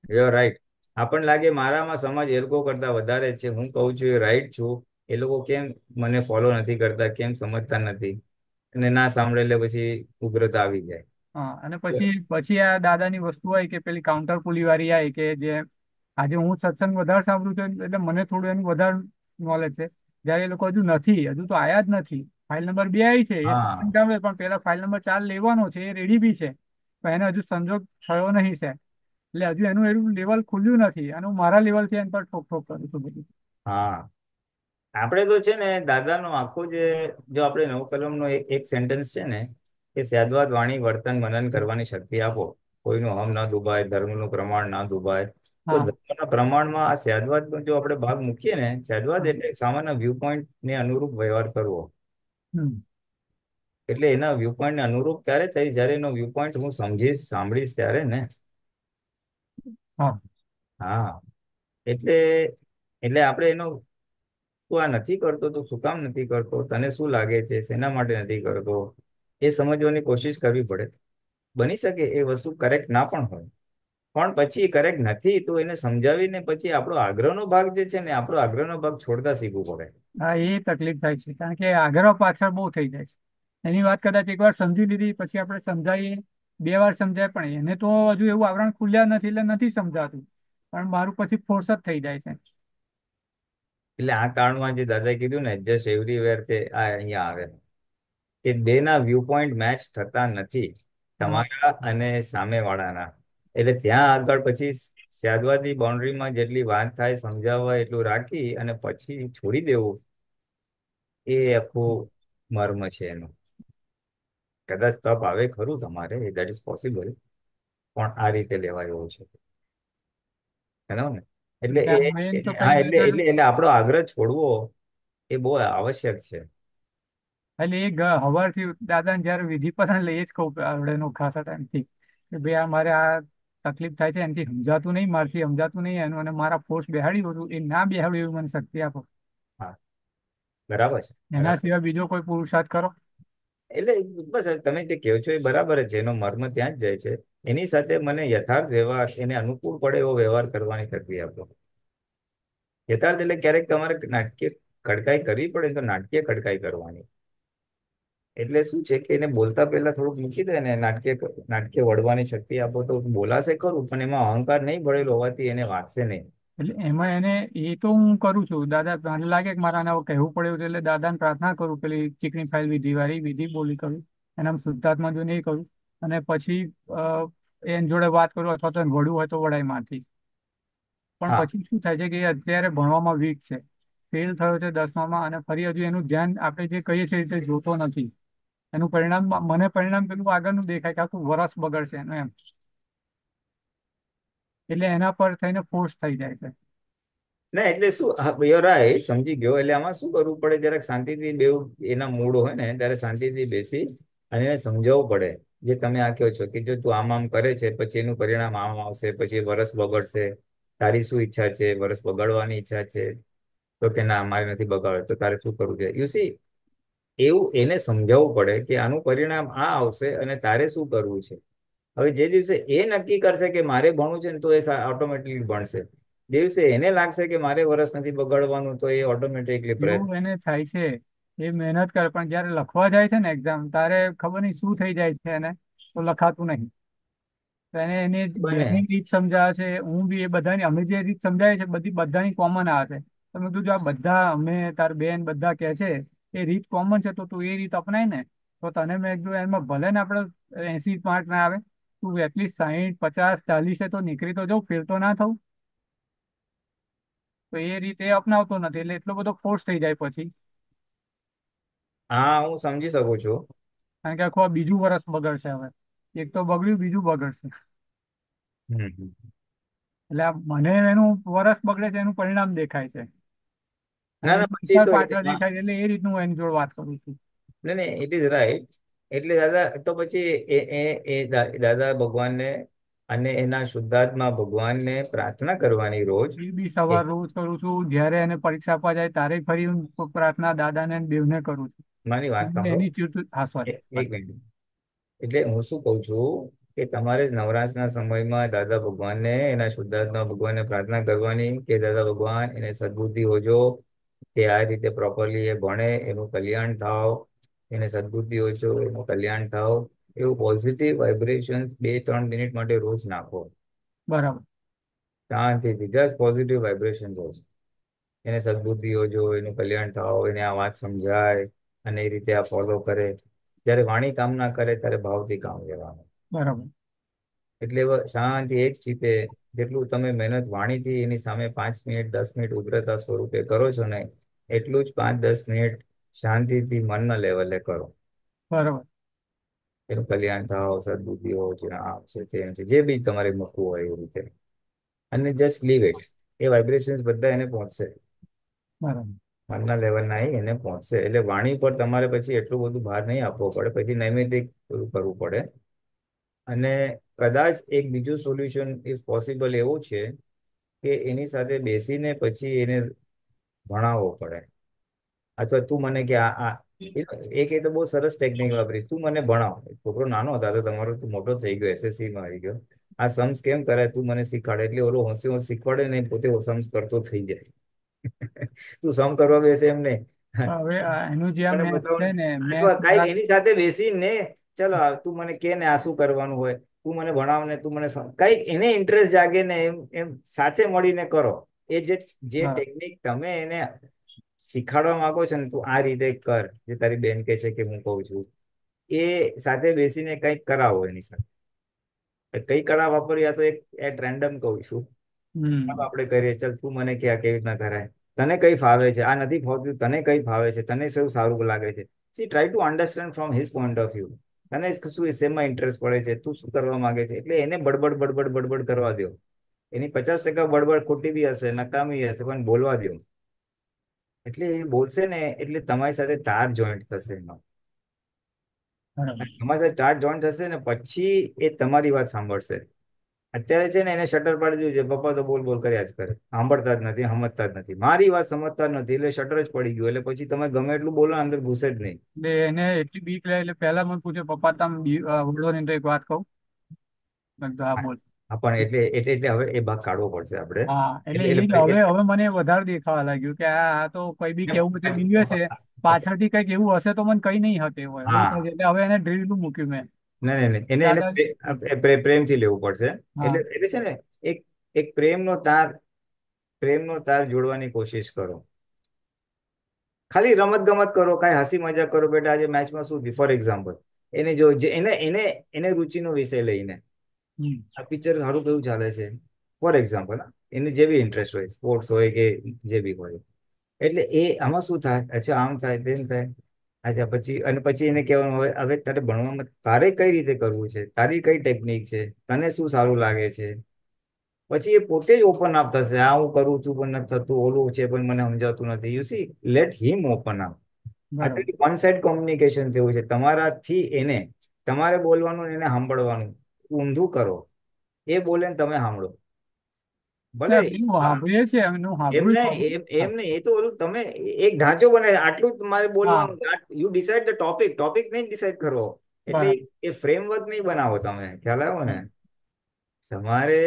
રાઈટ આપણને લાગે મારામાં સમાજ એ લોકો કરતા વધારે છે હું કહું છું એ રાઈટ છું એ લોકો કેમ મને ફોલો નથી કરતા કેમ સમજતા નથી અને ના સાંભળે એટલે પછી ઉગ્રતા આવી જાય
હા અને પછી પછી આ દાદાની વસ્તુ હોય કે પેલી કાઉન્ટર પુલી વાળી આવી કે જે આજે હું સત્સંગ વધારે સાંભળું છું એટલે મને થોડું એનું વધારે નોલેજ છે જયારે એ લોકો હજુ નથી હજુ તો આયા જ નથી ફાઇલ નંબર બે આવી છે પણ પેલા ફાઇલ નંબર ચાર લેવાનો છે એ રેડી બી છે પણ એને હજુ સંજોગ થયો નહીં છે એટલે હજુ એનું એનું લેવલ ખુલ્યું નથી અને હું મારા લેવલથી એના પર ઠોક ઠોક કરું છું બધું હા
આપણે તો છે ને દાદાનો આખો જે જો આપણે નવ કલમનો એક સેન્ટેન્સ છે ને કે સ્યાદવાદ વાણી વર્તન મનન કરવાની શક્તિ આપો કોઈનું હમ ના દુભાય ધર્મનું પ્રમાણ ના દુભાય તો ધર્મના પ્રમાણમાં આ સ્યાદવાદ જો આપણે ભાગ મૂકીએ ને સ્યાદવાદ એટલે સામાન્ય વ્યૂ પોઈન્ટ ને અનુરૂપ વ્યવહાર કરવો એટલે એના વ્યૂ પોઈન્ટ ને અનુરૂપ ક્યારે થઈ જયારે એનો વ્યૂ પોઈન્ટ હું સમજીશ સાંભળીશ ત્યારે ને હા હા એટલે એટલે આપણે એનો તું આ નથી કરતો તું શું કામ નથી કરતો તને શું લાગે છે શેના માટે નથી કરતો એ સમજવાની કોશિશ કરવી પડે બની શકે એ વસ્તુ કરેક્ટ ના પણ હોય પણ પછી કરેક્ટ નથી તો એને સમજાવીને પછી આપણો આગ્રહનો ભાગ જે છે ને આપણો આગ્રહનો ભાગ છોડતા શીખવું પડે
હા એ તકલીફ થાય છે કારણ કે આગ્રહ પાછળ બહુ થઈ જાય છે એની વાત કદાચ એકવાર સમજી લીધી પછી આપણે સમજાવીએ બે વાર સમજાય પણ એને તો હજુ એવું આવરણ ખુલ્યા નથી એટલે નથી સમજાતું પણ મારું પછી ફોર્સ થઈ જાય છે
એટલે આ કારણમાં જે દાદાએ કીધું ને જસ્ટ એવરીવેર તે આ અહીંયા આવે કે બે ના વ્યૂ પોઈન્ટ મેચ થતા નથી તમારા અને સામે વાળાના એટલે ત્યાં આગળ પછી સ્યાદવાદી બાઉન્ડ્રીમાં જેટલી વાત થાય સમજાવવા એટલું રાખી અને પછી છોડી દેવું એ આખું મર્મ છે એનું કદાચ તપ આવે ખરું તમારે દેટ ઇઝ પોસિબલ પણ આ રીતે લેવાય એવો છે એટલે હા એટલે એટલે એટલે આપણો આગ્રહ છોડવો એ બહુ આવશ્યક છે
એટલે એ હવારથી દાદાને જયારે વિધિ પર લઈએ જ કહું આવડેનો ખાસા ટાઈમથી કે ભાઈ આ મારે આ તકલીફ થાય છે એનાથી સમજાતું નહીં મારથી સમજાતું નહીં એનું અને મારા ફોર્સ બેહાડી હતું એ ના બેહાડ્યું એવું મને શક્તિ આપો
બરાબર છે એના
સિવાય બીજો કોઈ પુરુષાર્થ કરો એટલે
બસ તમે જે કહો છો એ બરાબર છે એનો મર્મ ત્યાં જ જાય છે એની સાથે મને યથાર્થ વ્યવહાર એને અનુકૂળ પડે એવો વ્યવહાર કરવાની તકલીફ આપો યથાર્થ એટલે ક્યારેક તમારે નાટકીય કડકાઈ કરવી પડે તો નાટકીય કડકાઈ કરવાની એટલે શું છે કે એને બોલતા પહેલા થોડુંક મૂકી દે ને નાટકીય નાટકીય વળવાની શક્તિ આપો તો બોલાશે ખરું પણ એમાં અહંકાર નહીં ભળેલો હોવાથી એને વાંચશે નહીં
એટલે એમાં એને એ તો હું કરું છું દાદા મને લાગે કે મારા કહેવું પડે એટલે દાદાને પ્રાર્થના કરું પેલી ચીકણી ફાઇલ વિધિ વાળી વિધિ બોલી કરું એના શુદ્ધાત્મા જોઈને એ કરું અને પછી એની જોડે વાત કરું અથવા તો વડું હોય તો વડાઈમાંથી પણ પછી શું થાય છે કે અત્યારે ભણવામાં વીક છે ફેલ થયો છે દસમામાં અને ફરી હજુ એનું ધ્યાન આપણે જે કહીએ છીએ તે જોતો નથી એનું પરિણામ મને પરિણામ પેલું આગળનું દેખાય કે આખું વરસ બગડશે એનું એમ એટલે એના પર થઈને ફોર્સ થઈ જાય છે
ના એટલે શું યો રાઈટ સમજી ગયો એટલે આમાં શું કરવું પડે જરાક શાંતિથી બેવ એના મૂડ હોય ને ત્યારે શાંતિથી બેસી અને એને સમજાવવું પડે જે તમે આ કહો છો કે જો તું આમ આમ કરે છે પછી એનું પરિણામ આમ આવશે પછી વરસ બગડશે તારી શું ઈચ્છા છે વરસ બગાડવાની ઈચ્છા છે તો કે ના મારે નથી બગાડવું તો તારે શું કરવું છે યુ સી એવું એને સમજાવવું પડે કે આનું પરિણામ આ આવશે અને તારે શું કરવું છે હવે જે દિવસે એ નક્કી કરશે કે મારે ભણવું છે ને તો એ ઓટોમેટિકલી ભણશે દિવસે એને લાગશે કે મારે વર્ષ નથી બગડવાનું તો એ ઓટોમેટિકલી પ્રયત્ન
એને થાય છે એ મહેનત કરે પણ જયારે લખવા જાય છે ને એક્ઝામ તારે ખબર નહીં શું થઈ જાય છે એને તો લખાતું નહીં તો એને એની રીત સમજાવે છે હું બી એ બધાની અમે જે રીત સમજાવીએ છે બધી બધાની કોમન આવે છે તમે તું જો આ બધા અમે તાર બેન બધા કહે છે એ રીત કોમન છે તો તું એ રીત અપનાય ને તો તને મેં કીધું એમાં ભલે ને આપણે એસી માર્ક ના આવે તું એટલીસ્ટ સાહીઠ પચાસ ચાલીસે તો નીકળી તો જવું ફેલ ના થવું તો એ રીતે અપનાવતો નથી એટલે એટલો બધો ફોર્સ થઈ જાય પછી હા હું સમજી શકું છું કારણ કે આખું આ બીજું વરસ બગડશે હવે એક તો બગડ્યું બીજું બગડશે
એટલે
મને એનું વર્ષ બગડે છે એનું પરિણામ દેખાય છે ના ના પછી તો પાછળ દેખાય છે એટલે એ રીતનું એની જોડે વાત કરું છું ના ના ઇટ ઇઝ રાઈટ એટલે
દાદા તો પછી એ એ દાદા ભગવાનને અને એના શુદ્ધાત્મા ભગવાનને પ્રાર્થના કરવાની રોજ
એ બી સવાર રોજ કરું છું જ્યારે એને પરીક્ષા આપવા જાય ત્યારે ફરી હું પ્રાર્થના દાદાને દેવને કરું છું મારી વાત એની એક મિનિટ
એટલે હું શું કઉ છું કે તમારે નવરાશના સમયમાં દાદા ભગવાનને એના શુદ્ધાત્મા ભગવાનને પ્રાર્થના કરવાની કે દાદા ભગવાન એને સદબુદ્ધિ હોજો કે આ રીતે પ્રોપરલી એ ભણે એનું કલ્યાણ થાવ એને સદબુદ્ધિ ઓછો એનું કલ્યાણ થાવ એવું પોઝિટિવ વાઇબ્રેશન બે ત્રણ મિનિટ માટે રોજ નાખો બરાબર શાંતિથી જસ્ટ પોઝિટિવ વાઇબ્રેશન રોજ એને સદબુદ્ધિ ઓજો એનું કલ્યાણ થાવ એને આ વાત સમજાય અને એ રીતે આ ફોલો કરે જ્યારે વાણી કામ ના કરે ત્યારે ભાવથી કામ લેવાનું
બરાબર
એટલે શાંતિ એક ચીતે જેટલું તમે મહેનત વાણીથી એની સામે પાંચ મિનિટ દસ મિનિટ ઉગ્રતા સ્વરૂપે કરો છો ને એટલું જ પાંચ દસ મિનિટ શાંતિથી મનના લેવલે કરો બરાબર એનું કલ્યાણ થાવ સદબુદ્ધિઓ જે આમ તેમ છે જે બી તમારે મૂકવું હોય એ રીતે અને જસ્ટ લીવ ઇટ એ વાઇબ્રેશન બધા એને પહોંચશે મનના લેવલના એને પહોંચશે એટલે વાણી પર તમારે પછી એટલું બધું ભાર નહીં આપવો પડે પછી નૈમિતિક કરવું પડે અને કદાચ એક બીજું સોલ્યુશન ઇઝ પોસિબલ એવું છે કે એની સાથે બેસીને પછી એને ભણાવવો પડે અથવા તું મને કે આ એક એ તો બહુ સરસ ટેકનિક વાપરી તું મને ભણાવ છોકરો નાનો હતા તો તમારો મોટો થઈ ગયો એસએસસી માં આવી ગયો આ સમ્સ કેમ કરે તું મને શીખવાડે એટલે ઓલો હોંસી હોંસ શીખવાડે ને પોતે સમ્સ કરતો થઈ જાય તું સમ કરવા બેસે એમ ને એનું જે એની સાથે બેસી ને ચલો તું મને કે ને આ શું કરવાનું હોય તું મને ભણાવ ને તું મને કઈક એને ઇન્ટરેસ્ટ જાગે ને એમ એમ સાથે મળીને કરો એ જે જે ટેકનિક તમે એને શીખવાડવા માંગો છો ને તું આ રીતે કર જે તારી બેન કહે છે કે હું કહું છું એ સાથે બેસીને કંઈક કરાવો એની સાથે કઈ કળા વાપરી તો એક એટ રેન્ડમ કહું છું આપણે કરીએ ચલ તું મને કે કેવી રીતના કરાય તને કઈ ફાવે છે આ નથી ફાવતું તને કઈ ફાવે છે તને સૌ સારું લાગે છે see try to understand from his point of view તને શું શેમાં ઇન્ટરેસ્ટ પડે છે તું શું કરવા માંગે છે એટલે એને બડબડ બડબડ બડબડ કરવા દો એની પચાસ ટકા બડબડ ખોટી બી હશે નકામી હશે પણ બોલવા દો એટલે એ બોલશે ને એટલે તમારી સાથે તાર જોઈન્ટ થશે એનો
તમારી
સાથે તાર જોઈન્ટ થશે ને પછી એ તમારી વાત સાંભળશે અત્યારે છે ને એને શટર પાડી દીધું છે પપ્પા તો બોલ બોલ કર્યા જ કરે સાંભળતા જ નથી સમજતા જ નથી મારી વાત સમજતા જ નથી એટલે શટર જ પડી ગયું એટલે પછી તમે ગમે એટલું બોલો અંદર ઘૂસે જ નહીં
એને એટલી બીક લે એટલે પહેલા મને પૂછે પપ્પા તમે બોલો ને એક વાત કહું તો બોલ પણ એટલે એટલે એટલે
હવે એ ભાગ કાઢવો પડશે આપણે હા એટલે હવે
હવે મને વધારે દેખાવા લાગ્યું કે આ તો કઈ બી કેવું બધું મિલ્યો છે પાછળથી કઈક એવું હશે તો મને કઈ નહીં હકે હોય એટલે હવે એને ડ્રીલ મૂક્યું મેં ના ના ના એને
એને પ્રેમથી લેવું પડશે એટલે એટલે છે ને એક એક પ્રેમનો તાર પ્રેમનો તાર જોડવાની કોશિશ કરો ખાલી રમત ગમત કરો કાંઈ હસી મજાક કરો બેટા આજે મેચમાં શું થયું ફોર એક્ઝામ્પલ એને જો એને એને એને રુચિનો વિષય લઈને આ પિક્ચર સારું કેવું ચાલે છે ફોર એક્ઝામ્પલ એની જે બી ઇન્ટરેસ્ટ હોય સ્પોર્ટ્સ હોય કે જે બી હોય એટલે એ આમાં શું થાય અચ્છા આમ થાય તેમ થાય અચ્છા પછી અને પછી એને કહેવાનું હોય હવે તારે ભણવામાં તારે કઈ રીતે કરવું છે તારી કઈ ટેકનિક છે તને શું સારું લાગે છે પછી એ પોતે જ ઓપન અપ થશે આ હું કરું છું પણ નથી થતું ઓલું છે પણ મને સમજાતું નથી you see let him open up one side communication થયું છે તમારાથી એને તમારે બોલવાનું એને સાંભળવાનું ઊંધું કરો એ બોલે ને તમે સાંભળો ભલે
એમને
એમને એ તો ઓલું તમે એક ઢાંચો બને આટલું જ મારે બોલવાનું you decide the topic topic નહીં ડિસાઇડ કરો એટલે એ ફ્રેમવર્ક નહીં બનાવો તમે ખ્યાલ આવ્યો ને તમારે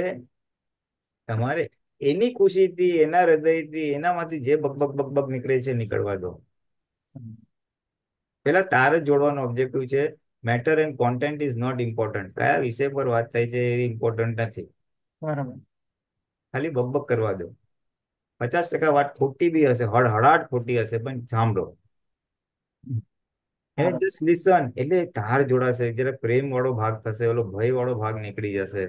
તમારે એની ખુશીથી એના હૃદયથી એનામાંથી જે બક બક બક બક નીકળે છે નીકળવા દો પેલા તાર જોડવાનો ઓબ્જેક્ટિવ છે matter and content is not important કયા વિષય પર વાત થાય છે એ ઇમ્પોર્ટન્ટ નથી બરાબર ખાલી બકબક કરવા દો પચાસ ટકા વાત ખોટી બી હશે હડહડાટ ખોટી હશે પણ સાંભળો એને જસ્ટ લિસન એટલે ધાર જોડાશે જ્યારે પ્રેમ વાળો ભાગ થશે ઓલો ભય વાળો ભાગ નીકળી જશે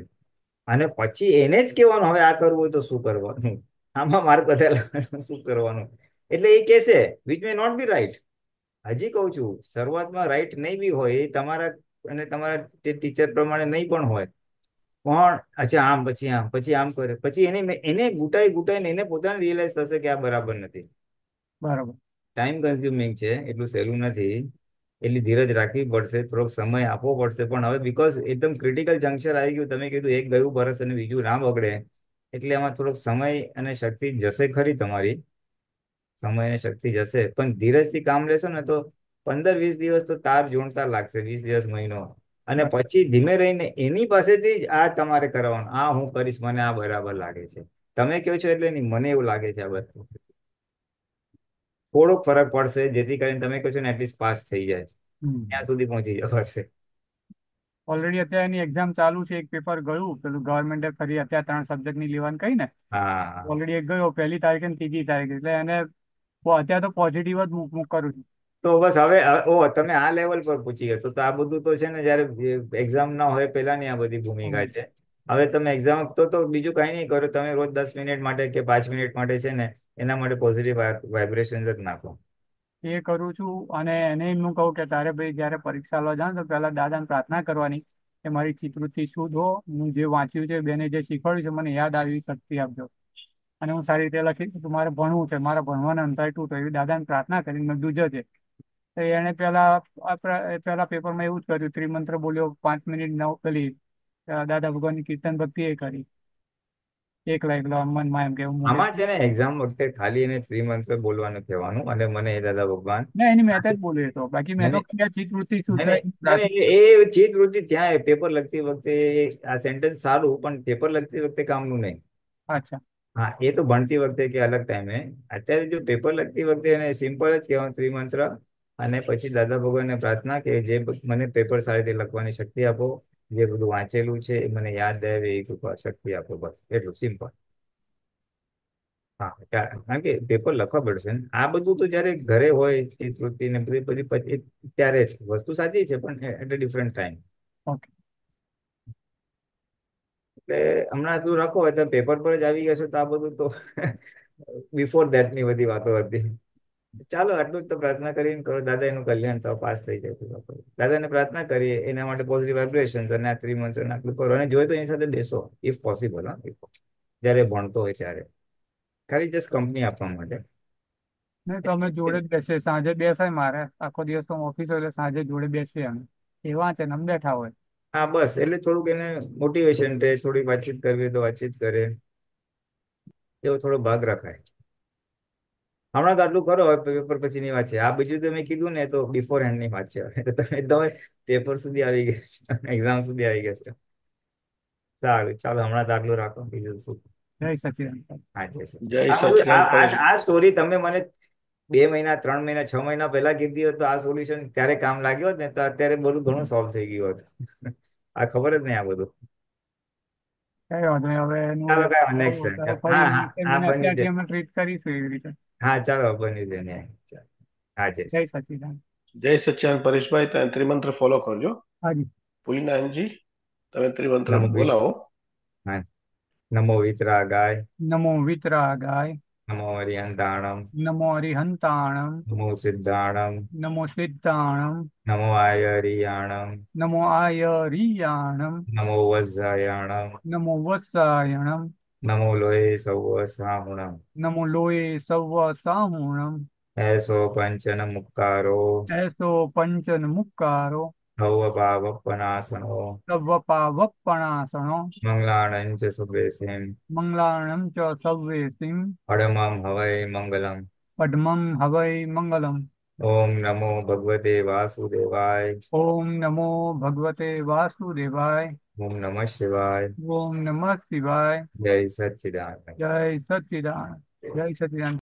અને પછી એને જ કહેવાનું હવે આ કરવું હોય તો શું કરવાનું આમાં માર્ગ બધા શું કરવાનું એટલે એ કહેશે which may not be right હજી કહું છું શરૂઆતમાં રાઈટ નહીં બી હોય એ તમારા અને તમારા તે ટીચર પ્રમાણે નહીં પણ હોય પણ અચ્છા આમ પછી આમ પછી આમ કરે પછી એને એને ગુટાઈ ગુટાઈને એને પોતાને રિયલાઇઝ થશે કે આ બરાબર નથી બરાબર ટાઈમ કન્ઝ્યુમિંગ છે એટલું સહેલું નથી એટલી ધીરજ રાખવી પડશે થોડોક સમય આપવો પડશે પણ હવે બિકોઝ એકદમ ક્રિટિકલ જંક્શન આવી ગયું તમે કીધું એક ગયું વરસ અને બીજું ના બગડે એટલે એમાં થોડોક સમય અને શક્તિ જશે ખરી તમારી સમય અને શક્તિ જશે પણ ધીરજ થી કામ લેશો ને તો પંદર વીસ દિવસ તો તાર જોણતા લાગશે વીસ દિવસ મહિનો અને પછી ધીમે રહીને એની પાસેથી જ આ તમારે કરવાનું આ હું કરીશ મને આ બરાબર લાગે છે તમે કહો છો એટલે નહીં મને એવું લાગે છે આ બધું થોડોક ફરક પડશે જેથી કરીને તમે કહો છો ને એટલીસ્ટ પાસ થઈ જાય ત્યાં સુધી પહોંચી જવા પડશે
ઓલરેડી અત્યારે એની એક્ઝામ ચાલુ છે એક પેપર ગયું પેલું ગવર્મેન્ટે ફરી અત્યારે ત્રણ સબ્જેક્ટ ની લેવાનું કહી ને ઓલરેડી એક ગયો પહેલી તારીખે ને ત્રીજી તારીખ એટલે એને હું અત્યારે તો પોઝિટિવ જ મૂક મૂક કરું છું
તો બસ હવે ઓ તમે આ લેવલ પર પૂછી ગયા તો આ બધું તો છે ને જયારે એક્ઝામ ના હોય પેલાની આ બધી ભૂમિકા છે હવે તમે એક્ઝામ આપતો તો બીજું કાંઈ નહીં કરો તમે રોજ દસ મિનિટ માટે કે પાંચ મિનિટ માટે છે ને એના માટે પોઝિટિવ વાઇબ્રેશન જ નાખો
એ કરું છું અને એને એમ હું કહું કે તારે ભાઈ જયારે પરીક્ષા લેવા જાવ તો પહેલા દાદાને પ્રાર્થના કરવાની કે મારી ચિત્રથી શુદ્ધ હો હું જે વાંચ્યું છે બેને જે શીખવાડ્યું છે મને યાદ આવી શક્તિ આપજો અને હું સારી રીતે લખી કે મારે ભણવું છે મારે ભણવાને અંતર તૂટો એવી દાદાને પ્રાર્થના કરીને મેં જજે તો એણે પહેલા પહેલા પેપરમાં એવું જ કર્યું ત્રિમંત્ર બોલ્યો પાંચ મિનિટ નવ પેલી દાદા ભગવાનની કીર્તન ભક્તિ એ કરી એક લાઈક લો મનમાં એમ કે આમાં છે ને એક્ઝામ
વખતે ખાલી એને ત્રિમંત્ર બોલવાનું કહેવાનું અને મને એ દાદા ભગવાન
ના એની મેં જ બોલ્યો તો બાકી મેં તો ચિતવૃત્તિ એ
ચિતવૃત્તિ ત્યાં પેપર લખતી વખતે આ સેન્ટેન્સ સારું પણ પેપર લખતી વખતે કામનું નહીં અચ્છા હા એ તો ભણતી વખતે કે અલગ ટાઈમે અત્યારે જો પેપર લખતી વખતે એને સિમ્પલ જ કહેવાનું ત્રિમંત્ર અને પછી દાદા ભગવાનને પ્રાર્થના કે જે મને પેપર સારી રીતે લખવાની શક્તિ આપો જે બધું વાંચેલું છે એ મને યાદ રહે એ કૃપા શક્તિ આપો બસ એટલું સિમ્પલ હા કારણ કે પેપર લખવા પડશે ને આ બધું તો જ્યારે ઘરે હોય એ તૃપ્તિ ને બધી બધી ત્યારે વસ્તુ સાચી છે પણ at a different time okay એટલે હમણાં તું રાખો એટલે પેપર પર જ આવી ગયો તો આ બધું તો બિફોર ની બધી વાતો હતી ચાલો આટલું જ તો પ્રાર્થના કરીને કરો દાદા એનું કલ્યાણ તો પાસ થઈ જાય દાદાને પ્રાર્થના કરીએ એના માટે પોઝિટિવ વાઇબ્રેશન અને આ થ્રી મંથ આટલું કરો અને જોઈએ તો એની સાથે બેસો ઇફ પોસિબલ હા જ્યારે ભણતો હોય ત્યારે ખાલી જસ્ટ કંપની આપવા માટે
તમે જોડે જ બેસે સાંજે બેસાય મારે આખો દિવસ તો ઓફિસ હોય એટલે સાંજે જોડે બેસીએ અમે એ વાંચે ને બેઠા હોય
હા બસ એટલે થોડુંક એને મોટિવેશન રહે થોડી વાતચીત કરવી તો વાતચીત કરે એવો થોડો ભાગ રખાય હમણાં તો આટલું કરો પેપર પછીની વાત છે આ બીજું તમે કીધું ને તો બિફોર હેન્ડની વાત છે એટલે તમે તમે પેપર સુધી આવી ગયા છે એક્ઝામ સુધી આવી ગયા છે સારું ચાલો હમણાં તો આટલું રાખો બીજું
શું જય
સચિદાન આ સ્ટોરી તમે મને બે મહિના ત્રણ મહિના છ મહિના પહેલા કીધી હોત તો આ સોલ્યુશન ત્યારે કામ લાગ્યો હોત ને તો અત્યારે બધું ઘણું સોલ્વ થઈ ગયું હોત આ ખબર જ નહીં આ બધું હા ચાલો બની
હા જય સચિદાન
જય સચિદાન પરેશભાઈ તમે ત્રિમંત્ર ફોલો કરજો
હાજી પુલિનાનજી તમે ત્રિમંત્ર બોલાવો હા નમો વિતરા ગાય
નમો વિતરા ગાય
નમો હરિહંતાણમ
નમો હરિહંતાણમ
નમો સિદ્ધાણમ
નમો સિદ્ધાણમ
નમો આય હરિયાણમ
નમો આય હરિયાણમ
નમો વત્સાયણમ
નમો વત્સાયણમ
નમો લોહે સૌ સાહુણમ
નમો લોહે સૌ સાહુણમ
એસો પંચન મુક્કારો
એસો પંચન મુક્કારો
हव्वपावप्पनासनो
सव्वपावप्पणासनो
मङ्गलाणं च सुवेसिं
मङ्गलाणं च सव्वेसिं पडमं हवै मङ्गलम् पद्मं हवै मङ्गलम् ॐ नमो भगवते वासुदेवाय ॐ नमो भगवते वासुदेवाय ॐ नमः शिवाय ओम नमः शिवाय जय
सच्चिदानंद
जय सच्चिदानंद जय सच्चिदानंद